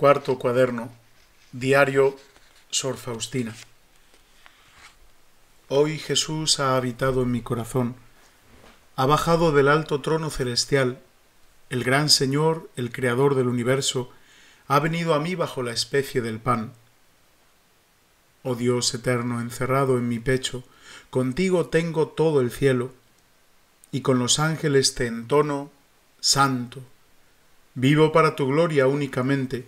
Cuarto cuaderno, diario Sor Faustina. Hoy Jesús ha habitado en mi corazón, ha bajado del alto trono celestial, el gran Señor, el Creador del universo, ha venido a mí bajo la especie del pan. Oh Dios eterno, encerrado en mi pecho, contigo tengo todo el cielo, y con los ángeles te entono, Santo, vivo para tu gloria únicamente,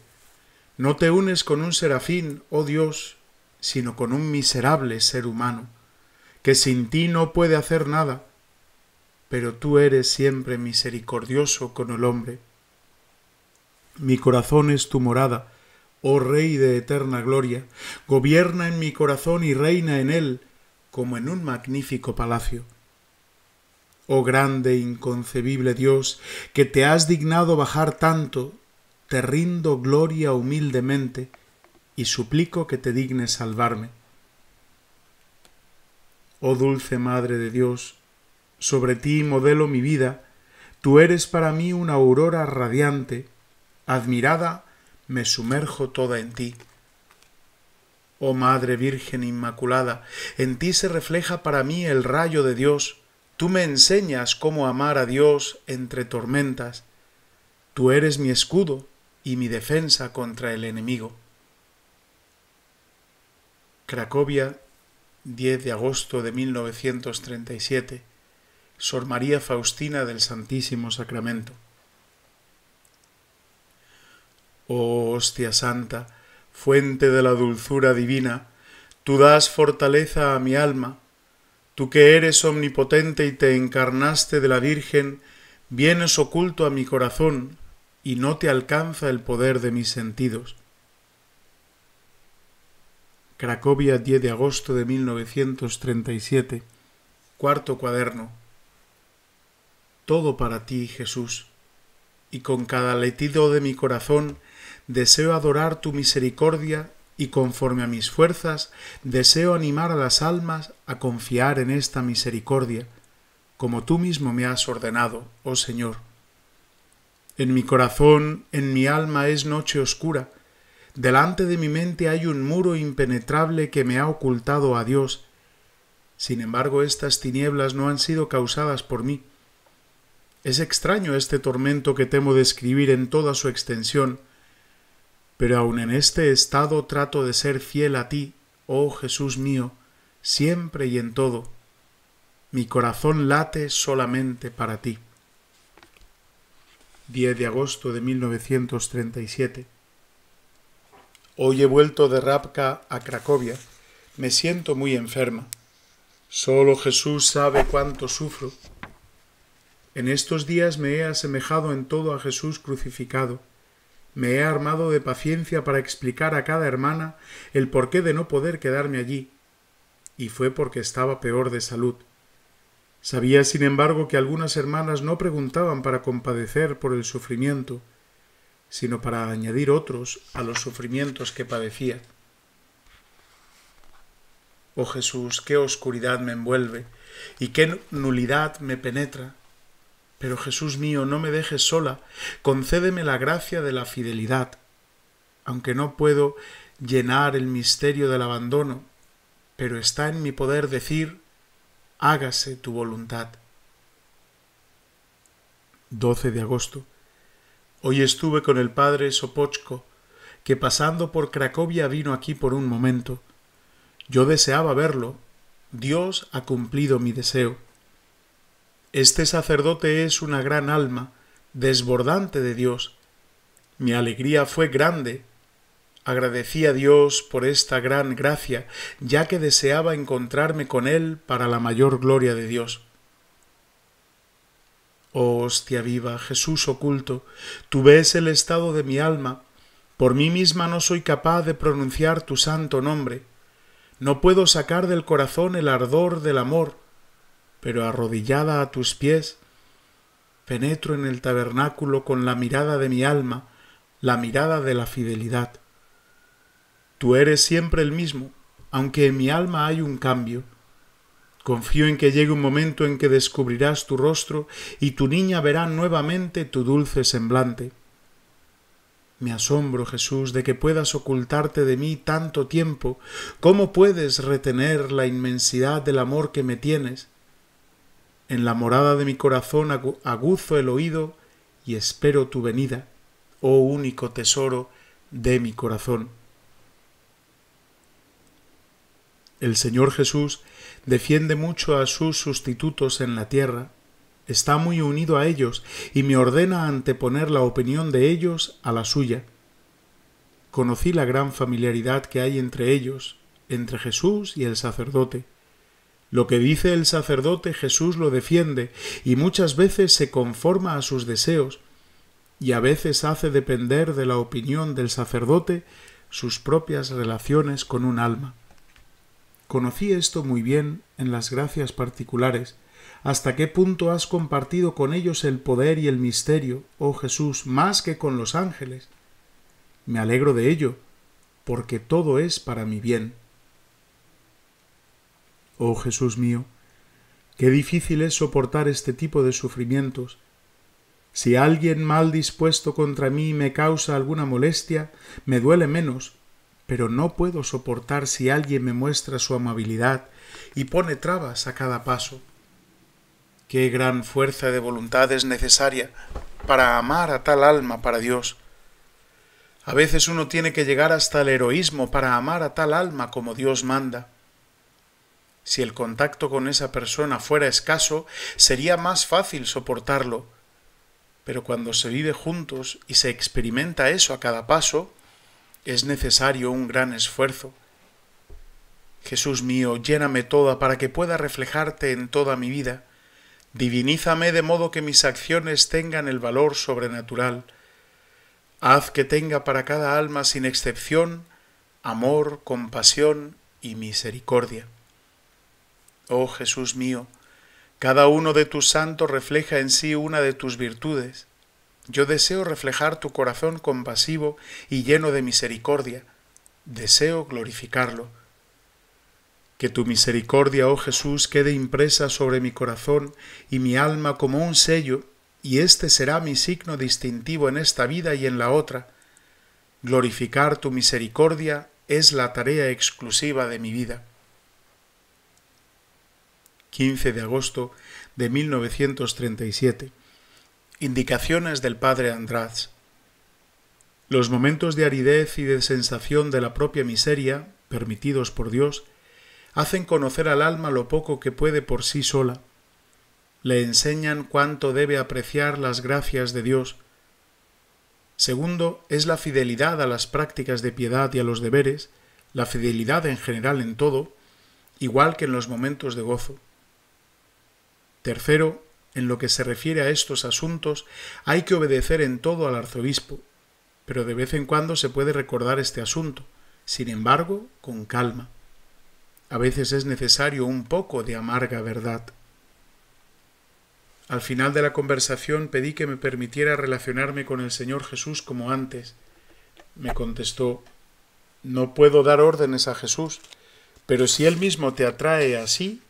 no te unes con un serafín, oh Dios, sino con un miserable ser humano, que sin ti no puede hacer nada, pero tú eres siempre misericordioso con el hombre. Mi corazón es tu morada, oh Rey de eterna gloria, gobierna en mi corazón y reina en él, como en un magnífico palacio. Oh grande, e inconcebible Dios, que te has dignado bajar tanto te rindo gloria humildemente y suplico que te dignes salvarme. Oh dulce Madre de Dios, sobre ti modelo mi vida, tú eres para mí una aurora radiante, admirada me sumerjo toda en ti. Oh Madre Virgen Inmaculada, en ti se refleja para mí el rayo de Dios, tú me enseñas cómo amar a Dios entre tormentas, tú eres mi escudo, y mi defensa contra el enemigo. Cracovia, 10 de agosto de 1937. Sor María Faustina del Santísimo Sacramento. Oh hostia santa, fuente de la dulzura divina, tú das fortaleza a mi alma, tú que eres omnipotente y te encarnaste de la Virgen, vienes oculto a mi corazón, y no te alcanza el poder de mis sentidos. Cracovia 10 de agosto de 1937, cuarto cuaderno. Todo para ti, Jesús, y con cada letido de mi corazón deseo adorar tu misericordia y conforme a mis fuerzas deseo animar a las almas a confiar en esta misericordia, como tú mismo me has ordenado, oh Señor en mi corazón, en mi alma es noche oscura. Delante de mi mente hay un muro impenetrable que me ha ocultado a Dios. Sin embargo, estas tinieblas no han sido causadas por mí. Es extraño este tormento que temo describir en toda su extensión, pero aun en este estado trato de ser fiel a ti, oh Jesús mío, siempre y en todo. Mi corazón late solamente para ti. 10 de agosto de 1937. Hoy he vuelto de Rapka a Cracovia. Me siento muy enferma. Solo Jesús sabe cuánto sufro. En estos días me he asemejado en todo a Jesús crucificado. Me he armado de paciencia para explicar a cada hermana el porqué de no poder quedarme allí. Y fue porque estaba peor de salud. Sabía, sin embargo, que algunas hermanas no preguntaban para compadecer por el sufrimiento, sino para añadir otros a los sufrimientos que padecía. Oh Jesús, qué oscuridad me envuelve y qué nulidad me penetra. Pero Jesús mío, no me dejes sola, concédeme la gracia de la fidelidad, aunque no puedo llenar el misterio del abandono, pero está en mi poder decir, hágase tu voluntad. 12 de agosto. Hoy estuve con el padre Sopochko, que pasando por Cracovia vino aquí por un momento. Yo deseaba verlo. Dios ha cumplido mi deseo. Este sacerdote es una gran alma, desbordante de Dios. Mi alegría fue grande Agradecí a Dios por esta gran gracia, ya que deseaba encontrarme con Él para la mayor gloria de Dios. Oh hostia viva, Jesús oculto, tú ves el estado de mi alma, por mí misma no soy capaz de pronunciar tu santo nombre, no puedo sacar del corazón el ardor del amor, pero arrodillada a tus pies, penetro en el tabernáculo con la mirada de mi alma, la mirada de la fidelidad. Tú eres siempre el mismo, aunque en mi alma hay un cambio. Confío en que llegue un momento en que descubrirás tu rostro y tu niña verá nuevamente tu dulce semblante. Me asombro, Jesús, de que puedas ocultarte de mí tanto tiempo. ¿Cómo puedes retener la inmensidad del amor que me tienes? En la morada de mi corazón aguzo el oído y espero tu venida, oh único tesoro de mi corazón. El Señor Jesús defiende mucho a sus sustitutos en la tierra, está muy unido a ellos y me ordena anteponer la opinión de ellos a la suya. Conocí la gran familiaridad que hay entre ellos, entre Jesús y el sacerdote. Lo que dice el sacerdote Jesús lo defiende y muchas veces se conforma a sus deseos y a veces hace depender de la opinión del sacerdote sus propias relaciones con un alma. Conocí esto muy bien en las gracias particulares, hasta qué punto has compartido con ellos el poder y el misterio, oh Jesús, más que con los ángeles. Me alegro de ello, porque todo es para mi bien. Oh Jesús mío, qué difícil es soportar este tipo de sufrimientos. Si alguien mal dispuesto contra mí me causa alguna molestia, me duele menos, pero no puedo soportar si alguien me muestra su amabilidad y pone trabas a cada paso. Qué gran fuerza de voluntad es necesaria para amar a tal alma para Dios. A veces uno tiene que llegar hasta el heroísmo para amar a tal alma como Dios manda. Si el contacto con esa persona fuera escaso, sería más fácil soportarlo. Pero cuando se vive juntos y se experimenta eso a cada paso, es necesario un gran esfuerzo. Jesús mío, lléname toda para que pueda reflejarte en toda mi vida. Divinízame de modo que mis acciones tengan el valor sobrenatural. Haz que tenga para cada alma sin excepción amor, compasión y misericordia. Oh Jesús mío, cada uno de tus santos refleja en sí una de tus virtudes. Yo deseo reflejar tu corazón compasivo y lleno de misericordia. Deseo glorificarlo. Que tu misericordia, oh Jesús, quede impresa sobre mi corazón y mi alma como un sello, y este será mi signo distintivo en esta vida y en la otra. Glorificar tu misericordia es la tarea exclusiva de mi vida. 15 de agosto de 1937 Indicaciones del padre András. Los momentos de aridez y de sensación de la propia miseria, permitidos por Dios, hacen conocer al alma lo poco que puede por sí sola, le enseñan cuánto debe apreciar las gracias de Dios. Segundo, es la fidelidad a las prácticas de piedad y a los deberes, la fidelidad en general en todo, igual que en los momentos de gozo. Tercero, en lo que se refiere a estos asuntos, hay que obedecer en todo al arzobispo, pero de vez en cuando se puede recordar este asunto, sin embargo, con calma. A veces es necesario un poco de amarga verdad. Al final de la conversación pedí que me permitiera relacionarme con el Señor Jesús como antes. Me contestó, no puedo dar órdenes a Jesús, pero si Él mismo te atrae así,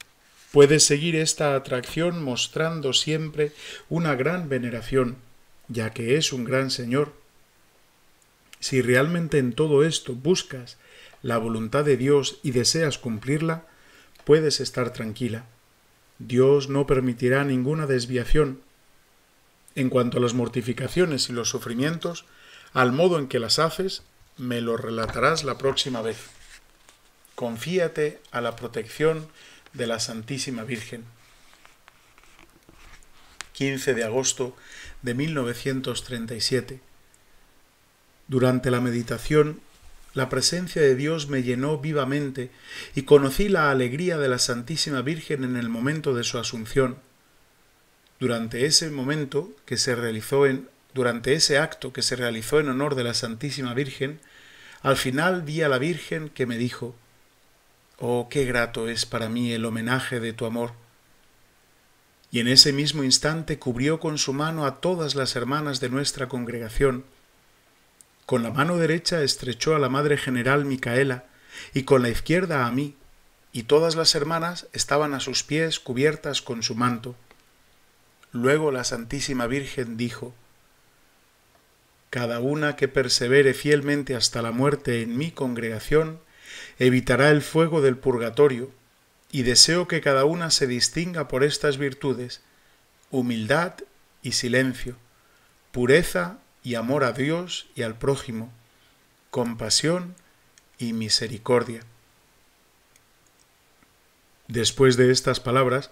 Puedes seguir esta atracción mostrando siempre una gran veneración, ya que es un gran Señor. Si realmente en todo esto buscas la voluntad de Dios y deseas cumplirla, puedes estar tranquila. Dios no permitirá ninguna desviación. En cuanto a las mortificaciones y los sufrimientos, al modo en que las haces, me lo relatarás la próxima vez. Confíate a la protección de la Santísima Virgen. 15 de agosto de 1937. Durante la meditación, la presencia de Dios me llenó vivamente y conocí la alegría de la Santísima Virgen en el momento de su asunción. Durante ese momento que se realizó en durante ese acto que se realizó en honor de la Santísima Virgen, al final vi a la Virgen que me dijo: Oh, qué grato es para mí el homenaje de tu amor. Y en ese mismo instante cubrió con su mano a todas las hermanas de nuestra congregación. Con la mano derecha estrechó a la Madre General Micaela y con la izquierda a mí, y todas las hermanas estaban a sus pies cubiertas con su manto. Luego la Santísima Virgen dijo, Cada una que persevere fielmente hasta la muerte en mi congregación, evitará el fuego del purgatorio, y deseo que cada una se distinga por estas virtudes, humildad y silencio, pureza y amor a Dios y al prójimo, compasión y misericordia. Después de estas palabras,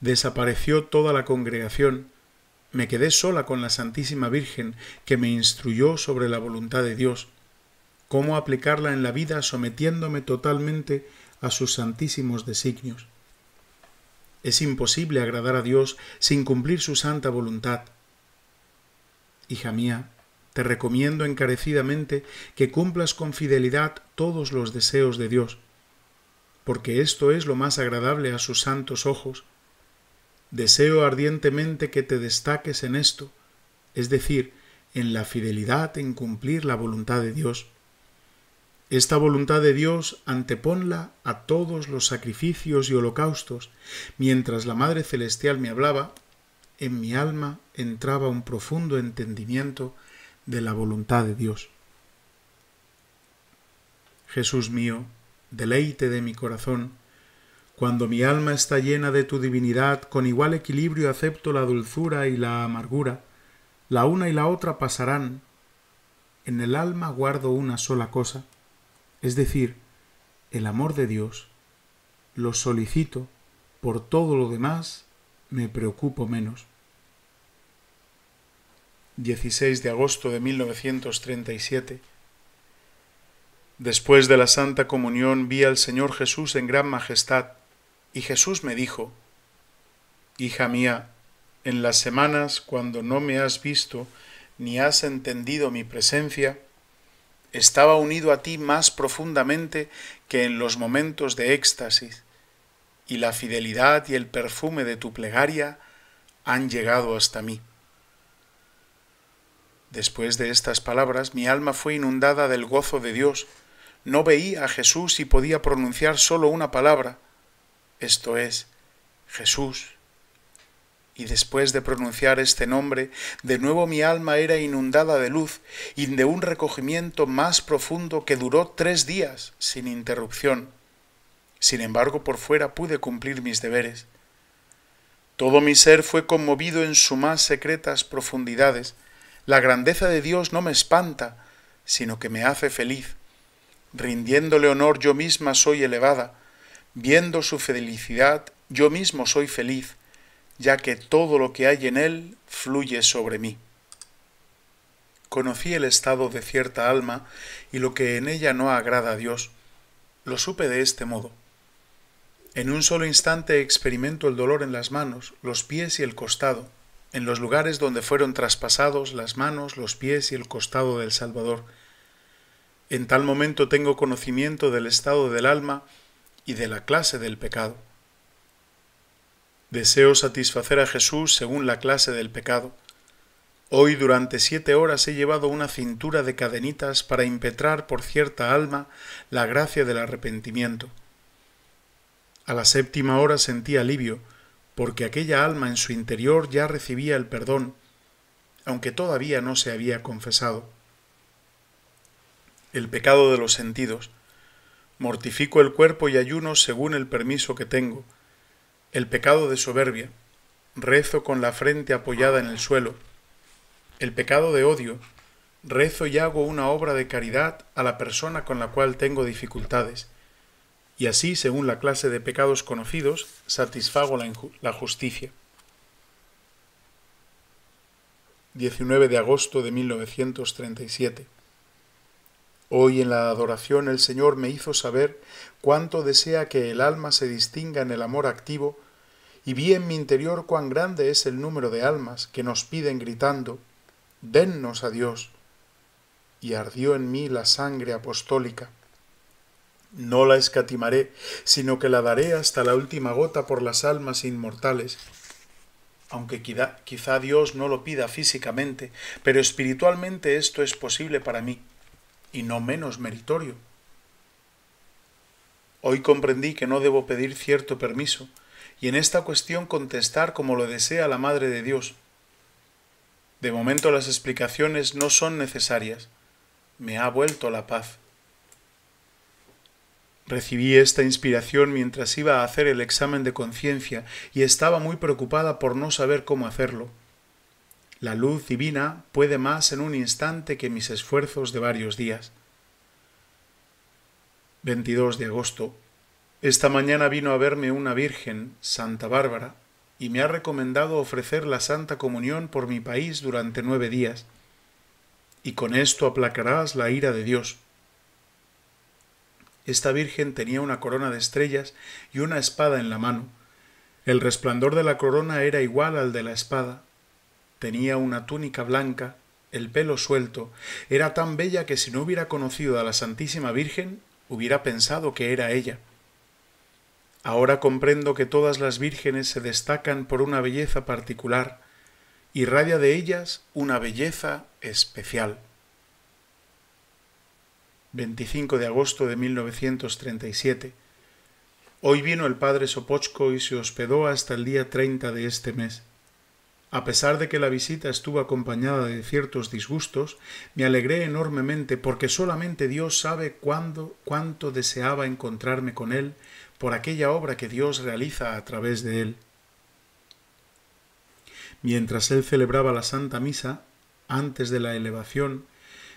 desapareció toda la congregación, me quedé sola con la Santísima Virgen, que me instruyó sobre la voluntad de Dios, cómo aplicarla en la vida sometiéndome totalmente a sus santísimos designios. Es imposible agradar a Dios sin cumplir su santa voluntad. Hija mía, te recomiendo encarecidamente que cumplas con fidelidad todos los deseos de Dios, porque esto es lo más agradable a sus santos ojos. Deseo ardientemente que te destaques en esto, es decir, en la fidelidad en cumplir la voluntad de Dios. Esta voluntad de Dios anteponla a todos los sacrificios y holocaustos. Mientras la Madre Celestial me hablaba, en mi alma entraba un profundo entendimiento de la voluntad de Dios. Jesús mío, deleite de mi corazón, cuando mi alma está llena de tu divinidad, con igual equilibrio acepto la dulzura y la amargura, la una y la otra pasarán, en el alma guardo una sola cosa, es decir, el amor de Dios lo solicito, por todo lo demás me preocupo menos. 16 de agosto de 1937. Después de la Santa Comunión vi al Señor Jesús en gran majestad, y Jesús me dijo, Hija mía, en las semanas cuando no me has visto ni has entendido mi presencia, estaba unido a ti más profundamente que en los momentos de éxtasis, y la fidelidad y el perfume de tu plegaria han llegado hasta mí. Después de estas palabras, mi alma fue inundada del gozo de Dios. No veía a Jesús y podía pronunciar solo una palabra, esto es, Jesús. Y después de pronunciar este nombre, de nuevo mi alma era inundada de luz y de un recogimiento más profundo que duró tres días sin interrupción. Sin embargo, por fuera pude cumplir mis deberes. Todo mi ser fue conmovido en sus más secretas profundidades. La grandeza de Dios no me espanta, sino que me hace feliz. Rindiéndole honor yo misma soy elevada, viendo su felicidad yo mismo soy feliz, ya que todo lo que hay en él fluye sobre mí. Conocí el estado de cierta alma y lo que en ella no agrada a Dios. Lo supe de este modo. En un solo instante experimento el dolor en las manos, los pies y el costado, en los lugares donde fueron traspasados las manos, los pies y el costado del Salvador. En tal momento tengo conocimiento del estado del alma y de la clase del pecado. Deseo satisfacer a Jesús según la clase del pecado. Hoy durante siete horas he llevado una cintura de cadenitas para impetrar por cierta alma la gracia del arrepentimiento. A la séptima hora sentí alivio, porque aquella alma en su interior ya recibía el perdón, aunque todavía no se había confesado. El pecado de los sentidos. Mortifico el cuerpo y ayuno según el permiso que tengo el pecado de soberbia, rezo con la frente apoyada en el suelo, el pecado de odio, rezo y hago una obra de caridad a la persona con la cual tengo dificultades, y así, según la clase de pecados conocidos, satisfago la, justicia. 19 de agosto de 1937 Hoy en la adoración el Señor me hizo saber cuánto desea que el alma se distinga en el amor activo, y vi en mi interior cuán grande es el número de almas que nos piden gritando, Dennos a Dios. Y ardió en mí la sangre apostólica. No la escatimaré, sino que la daré hasta la última gota por las almas inmortales. Aunque quizá, quizá Dios no lo pida físicamente, pero espiritualmente esto es posible para mí y no menos meritorio. Hoy comprendí que no debo pedir cierto permiso y en esta cuestión contestar como lo desea la Madre de Dios. De momento las explicaciones no son necesarias. Me ha vuelto la paz. Recibí esta inspiración mientras iba a hacer el examen de conciencia y estaba muy preocupada por no saber cómo hacerlo. La luz divina puede más en un instante que mis esfuerzos de varios días. 22 de agosto. Esta mañana vino a verme una Virgen, Santa Bárbara, y me ha recomendado ofrecer la Santa Comunión por mi país durante nueve días, y con esto aplacarás la ira de Dios. Esta Virgen tenía una corona de estrellas y una espada en la mano. El resplandor de la corona era igual al de la espada, Tenía una túnica blanca, el pelo suelto, era tan bella que si no hubiera conocido a la Santísima Virgen, hubiera pensado que era ella. Ahora comprendo que todas las vírgenes se destacan por una belleza particular, y radia de ellas una belleza especial. 25 de agosto de 1937. Hoy vino el padre Sopochko y se hospedó hasta el día 30 de este mes. A pesar de que la visita estuvo acompañada de ciertos disgustos, me alegré enormemente porque solamente Dios sabe cuándo, cuánto deseaba encontrarme con Él por aquella obra que Dios realiza a través de Él. Mientras Él celebraba la Santa Misa, antes de la elevación,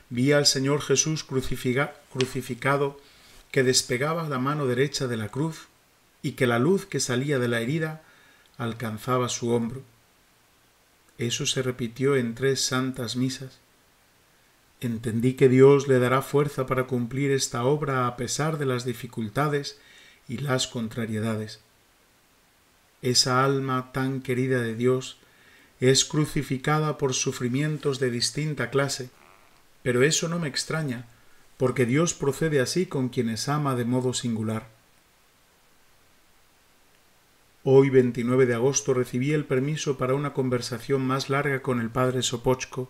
vi al Señor Jesús crucificado que despegaba la mano derecha de la cruz y que la luz que salía de la herida alcanzaba su hombro. Eso se repitió en tres santas misas. Entendí que Dios le dará fuerza para cumplir esta obra a pesar de las dificultades y las contrariedades. Esa alma tan querida de Dios es crucificada por sufrimientos de distinta clase, pero eso no me extraña, porque Dios procede así con quienes ama de modo singular. Hoy, 29 de agosto, recibí el permiso para una conversación más larga con el padre Sopochko.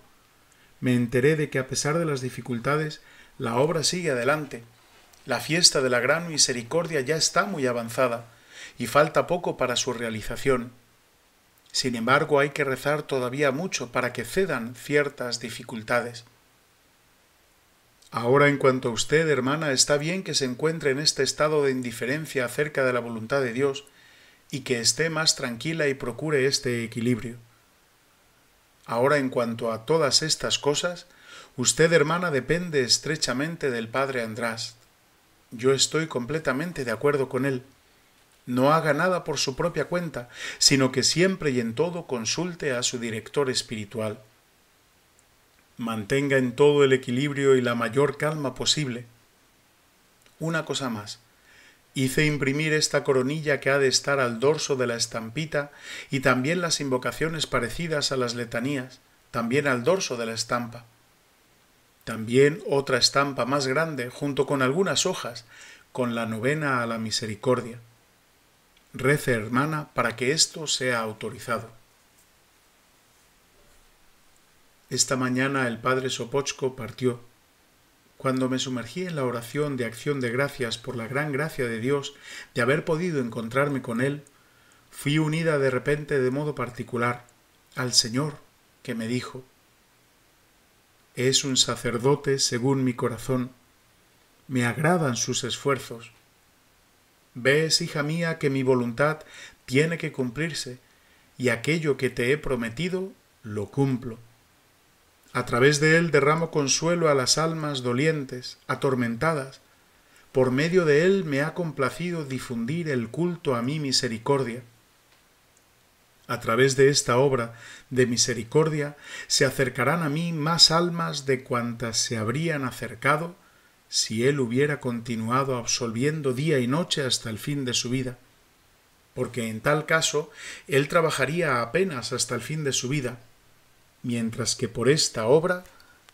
Me enteré de que, a pesar de las dificultades, la obra sigue adelante. La fiesta de la gran misericordia ya está muy avanzada y falta poco para su realización. Sin embargo, hay que rezar todavía mucho para que cedan ciertas dificultades. Ahora, en cuanto a usted, hermana, está bien que se encuentre en este estado de indiferencia acerca de la voluntad de Dios, y que esté más tranquila y procure este equilibrio. Ahora en cuanto a todas estas cosas, usted hermana depende estrechamente del padre András. Yo estoy completamente de acuerdo con él. No haga nada por su propia cuenta, sino que siempre y en todo consulte a su director espiritual. Mantenga en todo el equilibrio y la mayor calma posible. Una cosa más. Hice imprimir esta coronilla que ha de estar al dorso de la estampita y también las invocaciones parecidas a las letanías, también al dorso de la estampa. También otra estampa más grande junto con algunas hojas, con la novena a la misericordia. Rece hermana para que esto sea autorizado. Esta mañana el padre Sopochko partió cuando me sumergí en la oración de acción de gracias por la gran gracia de Dios de haber podido encontrarme con Él, fui unida de repente de modo particular al Señor, que me dijo, Es un sacerdote según mi corazón, me agradan sus esfuerzos. Ves, hija mía, que mi voluntad tiene que cumplirse, y aquello que te he prometido lo cumplo. A través de él derramo consuelo a las almas dolientes, atormentadas. Por medio de él me ha complacido difundir el culto a mi misericordia. A través de esta obra de misericordia se acercarán a mí más almas de cuantas se habrían acercado si él hubiera continuado absolviendo día y noche hasta el fin de su vida, porque en tal caso él trabajaría apenas hasta el fin de su vida, mientras que por esta obra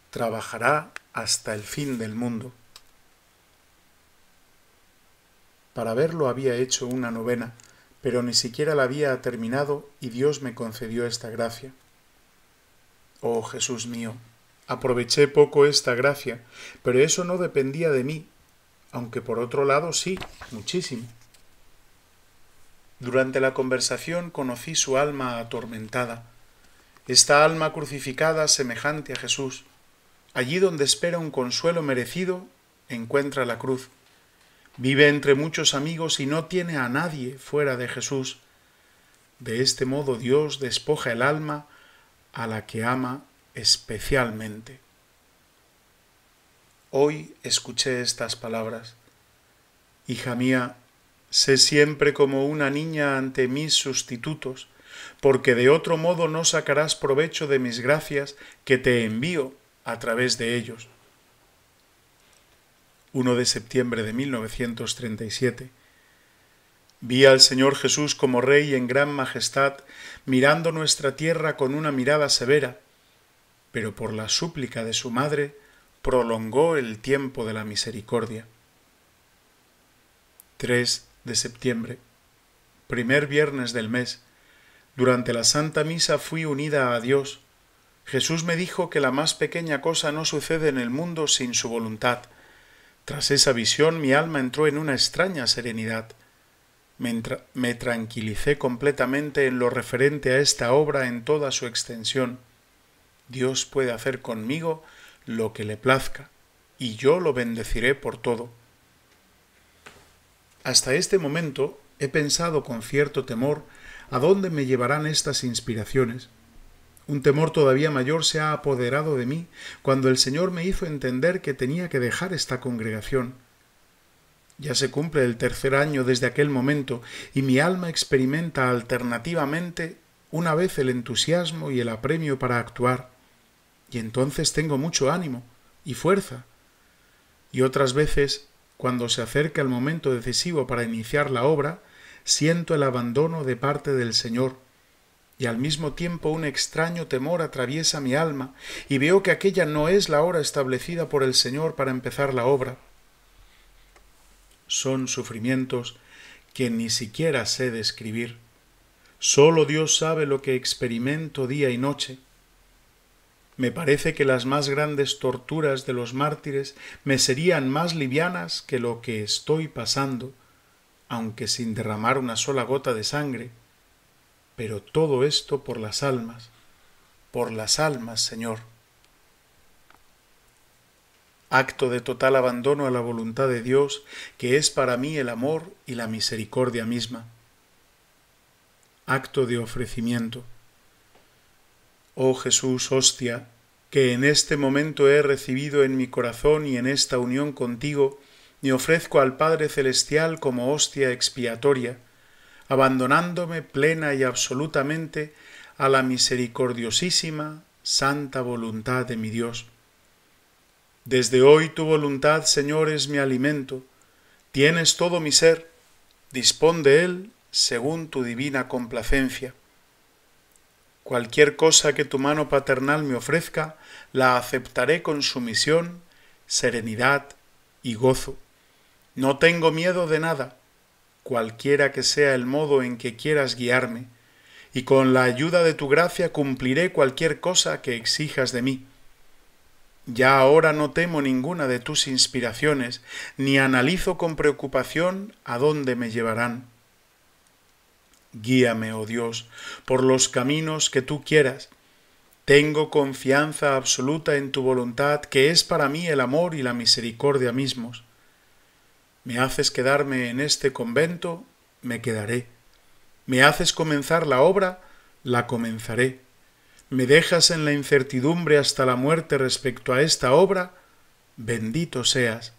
trabajará hasta el fin del mundo. Para verlo había hecho una novena, pero ni siquiera la había terminado y Dios me concedió esta gracia. Oh Jesús mío, aproveché poco esta gracia, pero eso no dependía de mí, aunque por otro lado sí, muchísimo. Durante la conversación conocí su alma atormentada, esta alma crucificada semejante a Jesús, allí donde espera un consuelo merecido, encuentra la cruz. Vive entre muchos amigos y no tiene a nadie fuera de Jesús. De este modo Dios despoja el alma a la que ama especialmente. Hoy escuché estas palabras. Hija mía, sé siempre como una niña ante mis sustitutos, porque de otro modo no sacarás provecho de mis gracias que te envío a través de ellos. 1 de septiembre de 1937. Vi al Señor Jesús como Rey en gran majestad, mirando nuestra tierra con una mirada severa, pero por la súplica de su Madre prolongó el tiempo de la misericordia. 3 de septiembre, primer viernes del mes, durante la Santa Misa fui unida a Dios. Jesús me dijo que la más pequeña cosa no sucede en el mundo sin su voluntad. Tras esa visión mi alma entró en una extraña serenidad. Me, tranquilicé completamente en lo referente a esta obra en toda su extensión. Dios puede hacer conmigo lo que le plazca, y yo lo bendeciré por todo. Hasta este momento he pensado con cierto temor ¿A dónde me llevarán estas inspiraciones? Un temor todavía mayor se ha apoderado de mí cuando el Señor me hizo entender que tenía que dejar esta congregación. Ya se cumple el tercer año desde aquel momento y mi alma experimenta alternativamente una vez el entusiasmo y el apremio para actuar, y entonces tengo mucho ánimo y fuerza, y otras veces, cuando se acerca el momento decisivo para iniciar la obra, siento el abandono de parte del Señor, y al mismo tiempo un extraño temor atraviesa mi alma, y veo que aquella no es la hora establecida por el Señor para empezar la obra. Son sufrimientos que ni siquiera sé describir. Solo Dios sabe lo que experimento día y noche. Me parece que las más grandes torturas de los mártires me serían más livianas que lo que estoy pasando, aunque sin derramar una sola gota de sangre, pero todo esto por las almas, por las almas, Señor. Acto de total abandono a la voluntad de Dios, que es para mí el amor y la misericordia misma. Acto de ofrecimiento. Oh Jesús, hostia, que en este momento he recibido en mi corazón y en esta unión contigo, ni ofrezco al Padre Celestial como hostia expiatoria, abandonándome plena y absolutamente a la misericordiosísima, santa voluntad de mi Dios. Desde hoy tu voluntad, Señor, es mi alimento, tienes todo mi ser, dispón de él según tu divina complacencia. Cualquier cosa que tu mano paternal me ofrezca, la aceptaré con sumisión, serenidad y gozo. No tengo miedo de nada, cualquiera que sea el modo en que quieras guiarme, y con la ayuda de tu gracia cumpliré cualquier cosa que exijas de mí. Ya ahora no temo ninguna de tus inspiraciones, ni analizo con preocupación a dónde me llevarán. Guíame, oh Dios, por los caminos que tú quieras. Tengo confianza absoluta en tu voluntad, que es para mí el amor y la misericordia mismos. Me haces quedarme en este convento, me quedaré. Me haces comenzar la obra, la comenzaré. Me dejas en la incertidumbre hasta la muerte respecto a esta obra, bendito seas.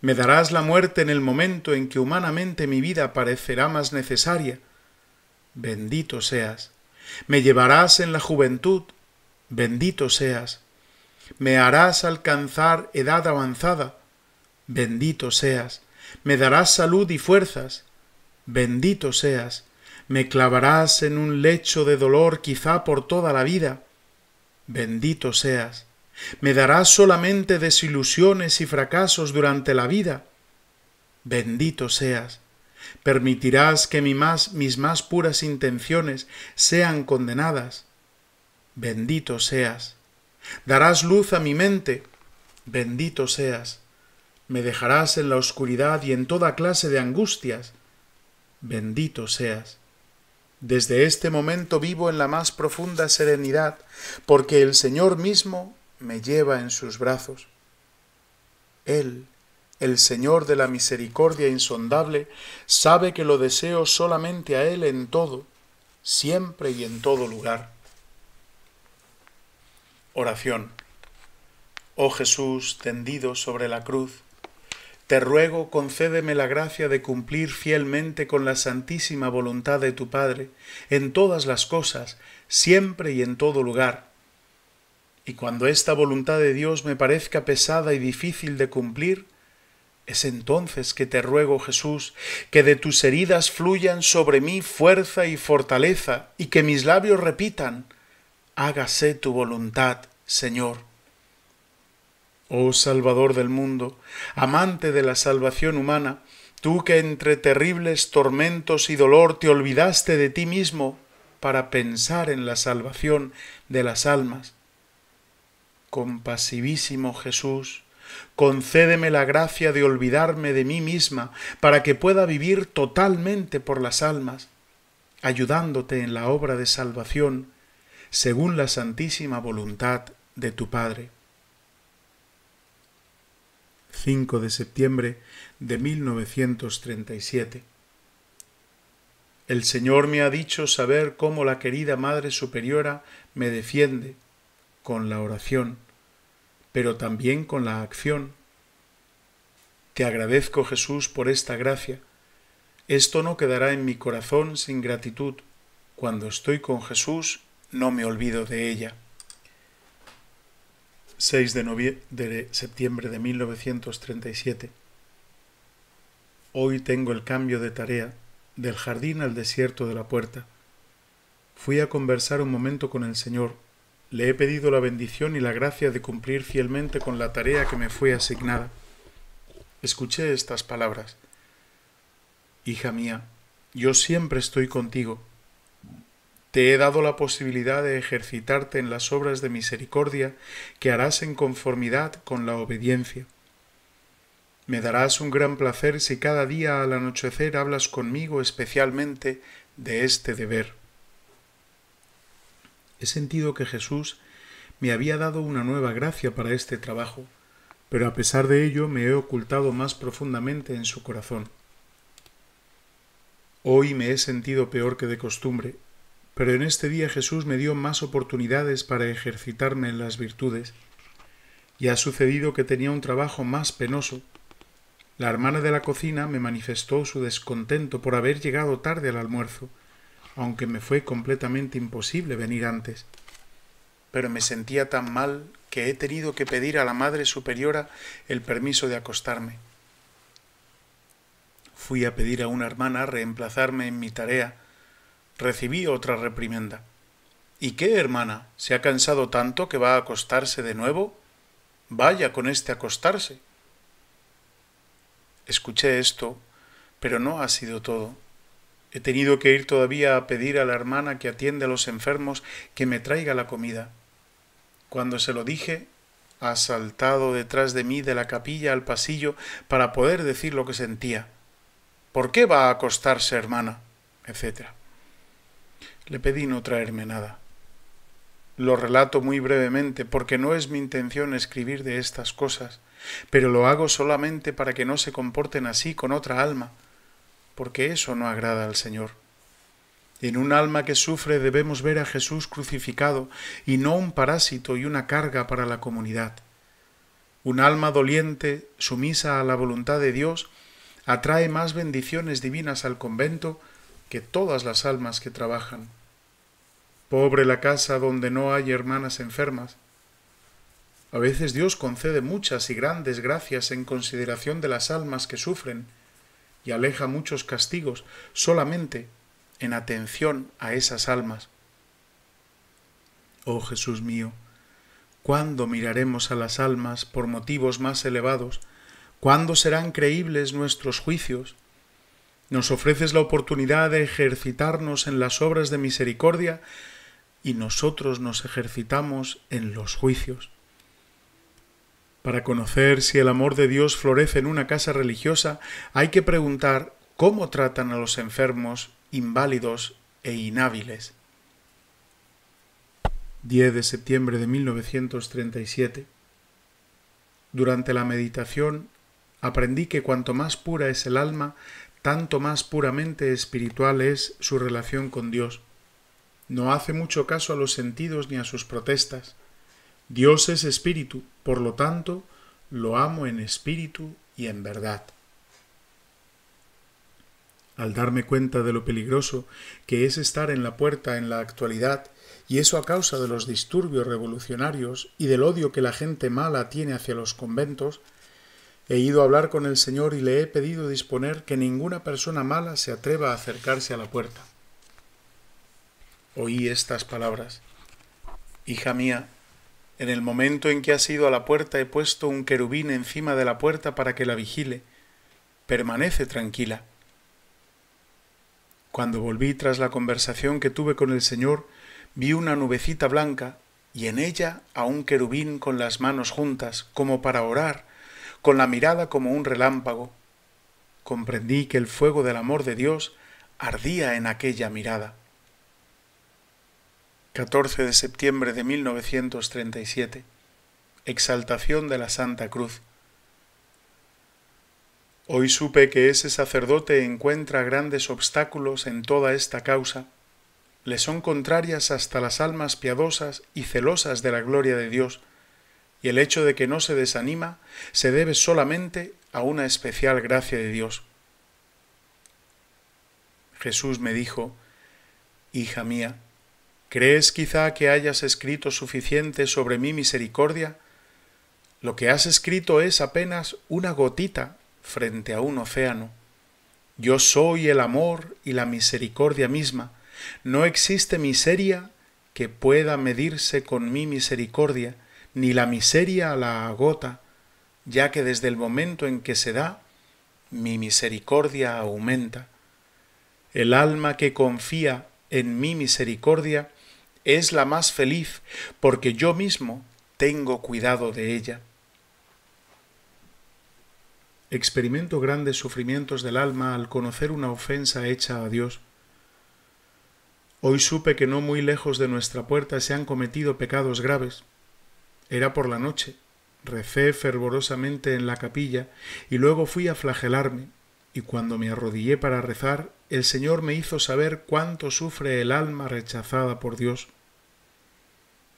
Me darás la muerte en el momento en que humanamente mi vida parecerá más necesaria, bendito seas. Me llevarás en la juventud, bendito seas. Me harás alcanzar edad avanzada, bendito seas, me darás salud y fuerzas, bendito seas, me clavarás en un lecho de dolor quizá por toda la vida, bendito seas, me darás solamente desilusiones y fracasos durante la vida, bendito seas, permitirás que más, mis más puras intenciones sean condenadas, bendito seas, darás luz a mi mente, bendito seas, me dejarás en la oscuridad y en toda clase de angustias. Bendito seas. Desde este momento vivo en la más profunda serenidad, porque el Señor mismo me lleva en sus brazos. Él, el Señor de la misericordia insondable, sabe que lo deseo solamente a Él en todo, siempre y en todo lugar. Oración. Oh Jesús tendido sobre la cruz, te ruego concédeme la gracia de cumplir fielmente con la santísima voluntad de tu Padre, en todas las cosas, siempre y en todo lugar. Y cuando esta voluntad de Dios me parezca pesada y difícil de cumplir, es entonces que te ruego, Jesús, que de tus heridas fluyan sobre mí fuerza y fortaleza, y que mis labios repitan, hágase tu voluntad, Señor. Oh Salvador del mundo, amante de la salvación humana, tú que entre terribles tormentos y dolor te olvidaste de ti mismo para pensar en la salvación de las almas. Compasivísimo Jesús, concédeme la gracia de olvidarme de mí misma para que pueda vivir totalmente por las almas, ayudándote en la obra de salvación, según la santísima voluntad de tu Padre. 5 de septiembre de 1937. El Señor me ha dicho saber cómo la querida Madre Superiora me defiende con la oración, pero también con la acción. Te agradezco Jesús por esta gracia. Esto no quedará en mi corazón sin gratitud. Cuando estoy con Jesús, no me olvido de ella. 6 de, septiembre de 1937. Hoy tengo el cambio de tarea del jardín al desierto de la puerta. Fui a conversar un momento con el Señor. Le he pedido la bendición y la gracia de cumplir fielmente con la tarea que me fue asignada. Escuché estas palabras. Hija mía, yo siempre estoy contigo te he dado la posibilidad de ejercitarte en las obras de misericordia que harás en conformidad con la obediencia. Me darás un gran placer si cada día al anochecer hablas conmigo especialmente de este deber. He sentido que Jesús me había dado una nueva gracia para este trabajo, pero a pesar de ello me he ocultado más profundamente en su corazón. Hoy me he sentido peor que de costumbre pero en este día Jesús me dio más oportunidades para ejercitarme en las virtudes, y ha sucedido que tenía un trabajo más penoso. La hermana de la cocina me manifestó su descontento por haber llegado tarde al almuerzo, aunque me fue completamente imposible venir antes. Pero me sentía tan mal que he tenido que pedir a la Madre Superiora el permiso de acostarme. Fui a pedir a una hermana reemplazarme en mi tarea, recibí otra reprimenda. ¿Y qué, hermana? ¿Se ha cansado tanto que va a acostarse de nuevo? Vaya con este acostarse. Escuché esto, pero no ha sido todo. He tenido que ir todavía a pedir a la hermana que atiende a los enfermos que me traiga la comida. Cuando se lo dije, ha saltado detrás de mí de la capilla al pasillo para poder decir lo que sentía. ¿Por qué va a acostarse, hermana? etcétera le pedí no traerme nada. Lo relato muy brevemente porque no es mi intención escribir de estas cosas, pero lo hago solamente para que no se comporten así con otra alma, porque eso no agrada al Señor. En un alma que sufre debemos ver a Jesús crucificado y no un parásito y una carga para la comunidad. Un alma doliente, sumisa a la voluntad de Dios, atrae más bendiciones divinas al convento que todas las almas que trabajan. Pobre la casa donde no hay hermanas enfermas. A veces Dios concede muchas y grandes gracias en consideración de las almas que sufren y aleja muchos castigos solamente en atención a esas almas. Oh Jesús mío, ¿cuándo miraremos a las almas por motivos más elevados? ¿Cuándo serán creíbles nuestros juicios? nos ofreces la oportunidad de ejercitarnos en las obras de misericordia y nosotros nos ejercitamos en los juicios. Para conocer si el amor de Dios florece en una casa religiosa, hay que preguntar cómo tratan a los enfermos, inválidos e inhábiles. 10 de septiembre de 1937. Durante la meditación aprendí que cuanto más pura es el alma, tanto más puramente espiritual es su relación con Dios. No hace mucho caso a los sentidos ni a sus protestas. Dios es espíritu, por lo tanto, lo amo en espíritu y en verdad. Al darme cuenta de lo peligroso que es estar en la puerta en la actualidad, y eso a causa de los disturbios revolucionarios y del odio que la gente mala tiene hacia los conventos, He ido a hablar con el Señor y le he pedido disponer que ninguna persona mala se atreva a acercarse a la puerta. Oí estas palabras. Hija mía, en el momento en que has ido a la puerta he puesto un querubín encima de la puerta para que la vigile. Permanece tranquila. Cuando volví tras la conversación que tuve con el Señor, vi una nubecita blanca y en ella a un querubín con las manos juntas, como para orar, con la mirada como un relámpago, comprendí que el fuego del amor de Dios ardía en aquella mirada. 14 de septiembre de 1937. Exaltación de la Santa Cruz. Hoy supe que ese sacerdote encuentra grandes obstáculos en toda esta causa. Le son contrarias hasta las almas piadosas y celosas de la gloria de Dios, y el hecho de que no se desanima se debe solamente a una especial gracia de Dios. Jesús me dijo, Hija mía, ¿crees quizá que hayas escrito suficiente sobre mi misericordia? Lo que has escrito es apenas una gotita frente a un océano. Yo soy el amor y la misericordia misma. No existe miseria que pueda medirse con mi misericordia, ni la miseria la agota, ya que desde el momento en que se da, mi misericordia aumenta. El alma que confía en mi misericordia es la más feliz, porque yo mismo tengo cuidado de ella. Experimento grandes sufrimientos del alma al conocer una ofensa hecha a Dios. Hoy supe que no muy lejos de nuestra puerta se han cometido pecados graves. Era por la noche. Recé fervorosamente en la capilla y luego fui a flagelarme, y cuando me arrodillé para rezar, el Señor me hizo saber cuánto sufre el alma rechazada por Dios.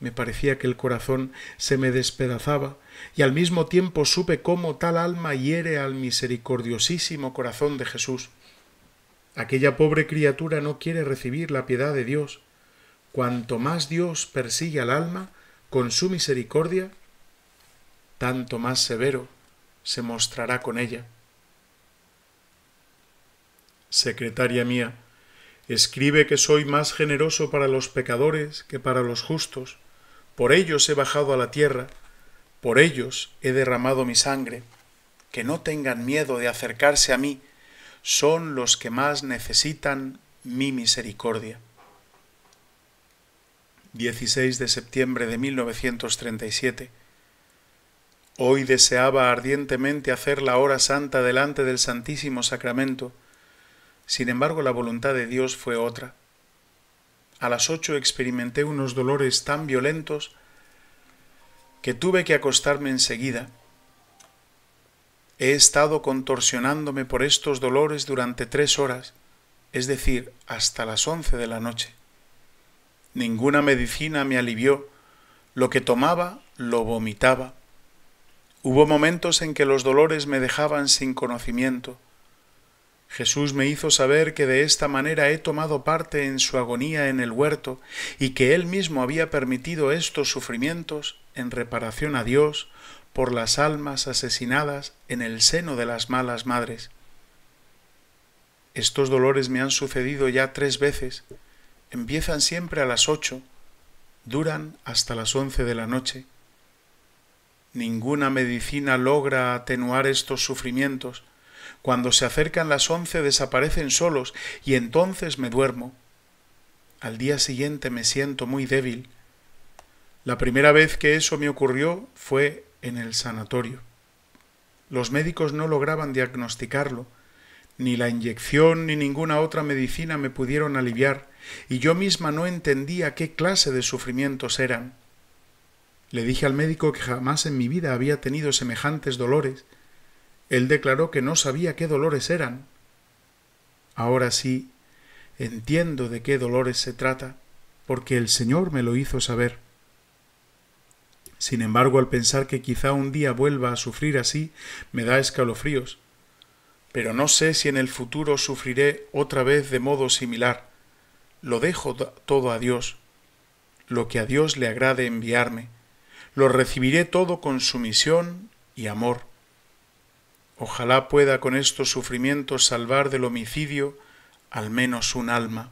Me parecía que el corazón se me despedazaba, y al mismo tiempo supe cómo tal alma hiere al misericordiosísimo corazón de Jesús. Aquella pobre criatura no quiere recibir la piedad de Dios. Cuanto más Dios persigue al alma, con su misericordia, tanto más severo se mostrará con ella. Secretaria mía, escribe que soy más generoso para los pecadores que para los justos, por ellos he bajado a la tierra, por ellos he derramado mi sangre, que no tengan miedo de acercarse a mí, son los que más necesitan mi misericordia. 16 de septiembre de 1937. Hoy deseaba ardientemente hacer la hora santa delante del Santísimo Sacramento, sin embargo la voluntad de Dios fue otra. A las ocho experimenté unos dolores tan violentos que tuve que acostarme enseguida. He estado contorsionándome por estos dolores durante tres horas, es decir, hasta las once de la noche. Ninguna medicina me alivió. Lo que tomaba lo vomitaba. Hubo momentos en que los dolores me dejaban sin conocimiento. Jesús me hizo saber que de esta manera he tomado parte en su agonía en el huerto y que Él mismo había permitido estos sufrimientos en reparación a Dios por las almas asesinadas en el seno de las malas madres. Estos dolores me han sucedido ya tres veces empiezan siempre a las ocho, duran hasta las once de la noche. Ninguna medicina logra atenuar estos sufrimientos. Cuando se acercan las once desaparecen solos y entonces me duermo. Al día siguiente me siento muy débil. La primera vez que eso me ocurrió fue en el sanatorio. Los médicos no lograban diagnosticarlo. Ni la inyección ni ninguna otra medicina me pudieron aliviar y yo misma no entendía qué clase de sufrimientos eran. Le dije al médico que jamás en mi vida había tenido semejantes dolores. Él declaró que no sabía qué dolores eran. Ahora sí, entiendo de qué dolores se trata, porque el Señor me lo hizo saber. Sin embargo, al pensar que quizá un día vuelva a sufrir así, me da escalofríos. Pero no sé si en el futuro sufriré otra vez de modo similar lo dejo todo a Dios, lo que a Dios le agrade enviarme, lo recibiré todo con sumisión y amor. Ojalá pueda con estos sufrimientos salvar del homicidio al menos un alma.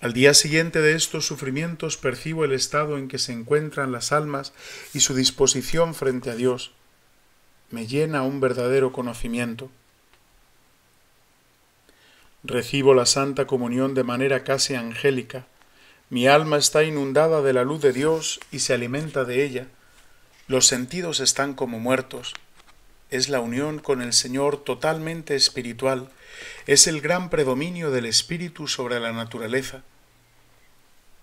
Al día siguiente de estos sufrimientos percibo el estado en que se encuentran las almas y su disposición frente a Dios. Me llena un verdadero conocimiento. Recibo la Santa Comunión de manera casi angélica. Mi alma está inundada de la luz de Dios y se alimenta de ella. Los sentidos están como muertos. Es la unión con el Señor totalmente espiritual. Es el gran predominio del espíritu sobre la naturaleza.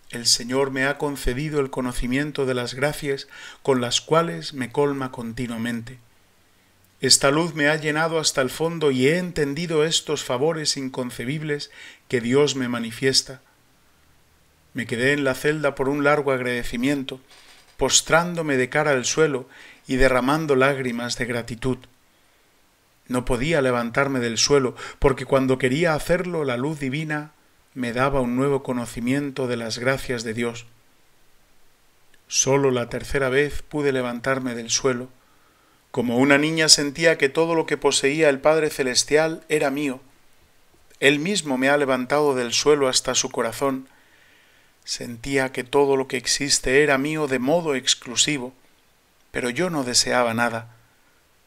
El Señor me ha concedido el conocimiento de las gracias con las cuales me colma continuamente. Esta luz me ha llenado hasta el fondo y he entendido estos favores inconcebibles que Dios me manifiesta. Me quedé en la celda por un largo agradecimiento, postrándome de cara al suelo y derramando lágrimas de gratitud. No podía levantarme del suelo, porque cuando quería hacerlo la luz divina me daba un nuevo conocimiento de las gracias de Dios. Solo la tercera vez pude levantarme del suelo. Como una niña sentía que todo lo que poseía el Padre Celestial era mío. Él mismo me ha levantado del suelo hasta su corazón. Sentía que todo lo que existe era mío de modo exclusivo, pero yo no deseaba nada,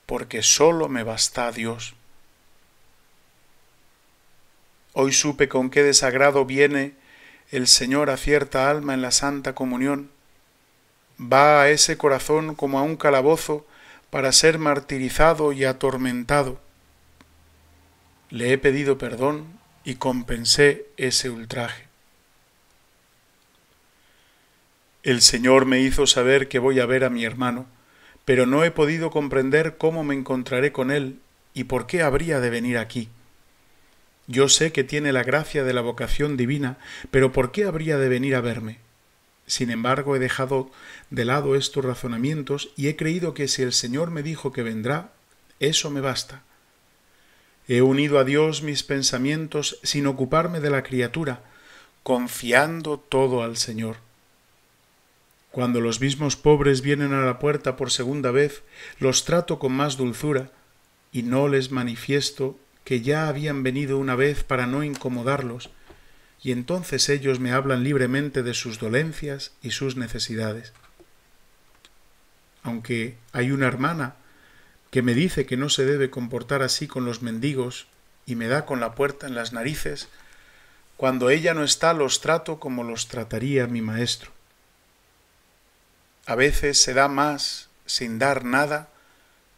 porque sólo me basta Dios. Hoy supe con qué desagrado viene el Señor a cierta alma en la Santa Comunión. Va a ese corazón como a un calabozo, para ser martirizado y atormentado. Le he pedido perdón y compensé ese ultraje. El Señor me hizo saber que voy a ver a mi hermano, pero no he podido comprender cómo me encontraré con él y por qué habría de venir aquí. Yo sé que tiene la gracia de la vocación divina, pero ¿por qué habría de venir a verme? Sin embargo, he dejado de lado estos razonamientos y he creído que si el Señor me dijo que vendrá, eso me basta. He unido a Dios mis pensamientos sin ocuparme de la criatura, confiando todo al Señor. Cuando los mismos pobres vienen a la puerta por segunda vez, los trato con más dulzura y no les manifiesto que ya habían venido una vez para no incomodarlos, y entonces ellos me hablan libremente de sus dolencias y sus necesidades. Aunque hay una hermana que me dice que no se debe comportar así con los mendigos y me da con la puerta en las narices, cuando ella no está los trato como los trataría mi maestro. A veces se da más sin dar nada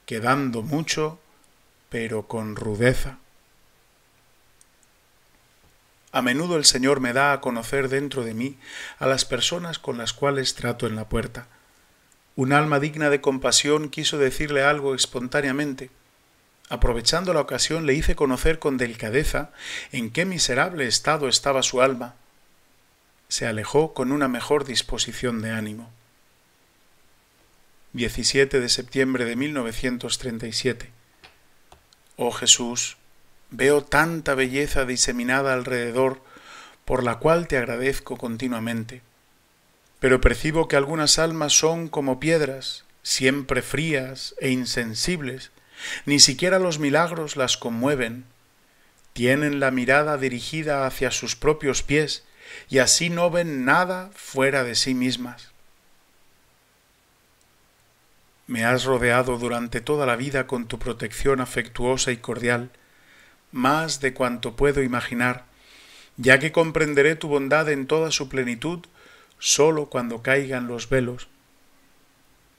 que dando mucho, pero con rudeza. A menudo el Señor me da a conocer dentro de mí a las personas con las cuales trato en la puerta. Un alma digna de compasión quiso decirle algo espontáneamente. Aprovechando la ocasión le hice conocer con delicadeza en qué miserable estado estaba su alma. Se alejó con una mejor disposición de ánimo. 17 de septiembre de 1937. Oh Jesús, Veo tanta belleza diseminada alrededor, por la cual te agradezco continuamente. Pero percibo que algunas almas son como piedras, siempre frías e insensibles, ni siquiera los milagros las conmueven. Tienen la mirada dirigida hacia sus propios pies y así no ven nada fuera de sí mismas. Me has rodeado durante toda la vida con tu protección afectuosa y cordial, más de cuanto puedo imaginar, ya que comprenderé tu bondad en toda su plenitud sólo cuando caigan los velos.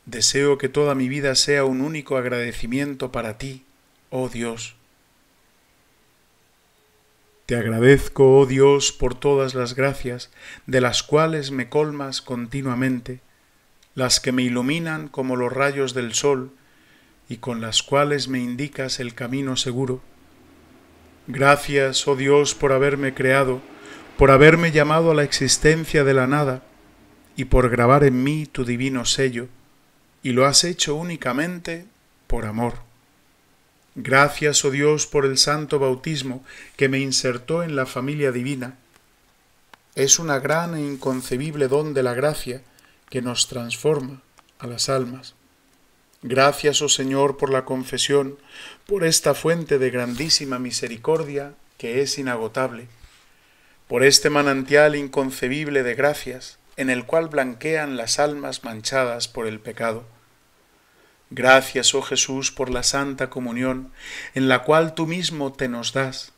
Deseo que toda mi vida sea un único agradecimiento para ti, oh Dios. Te agradezco, oh Dios, por todas las gracias, de las cuales me colmas continuamente, las que me iluminan como los rayos del sol, y con las cuales me indicas el camino seguro Gracias, oh Dios, por haberme creado, por haberme llamado a la existencia de la nada y por grabar en mí tu divino sello, y lo has hecho únicamente por amor. Gracias, oh Dios, por el santo bautismo que me insertó en la familia divina. Es una gran e inconcebible don de la gracia que nos transforma a las almas. Gracias, oh Señor, por la confesión, por esta fuente de grandísima misericordia que es inagotable, por este manantial inconcebible de gracias, en el cual blanquean las almas manchadas por el pecado. Gracias, oh Jesús, por la santa comunión, en la cual tú mismo te nos das.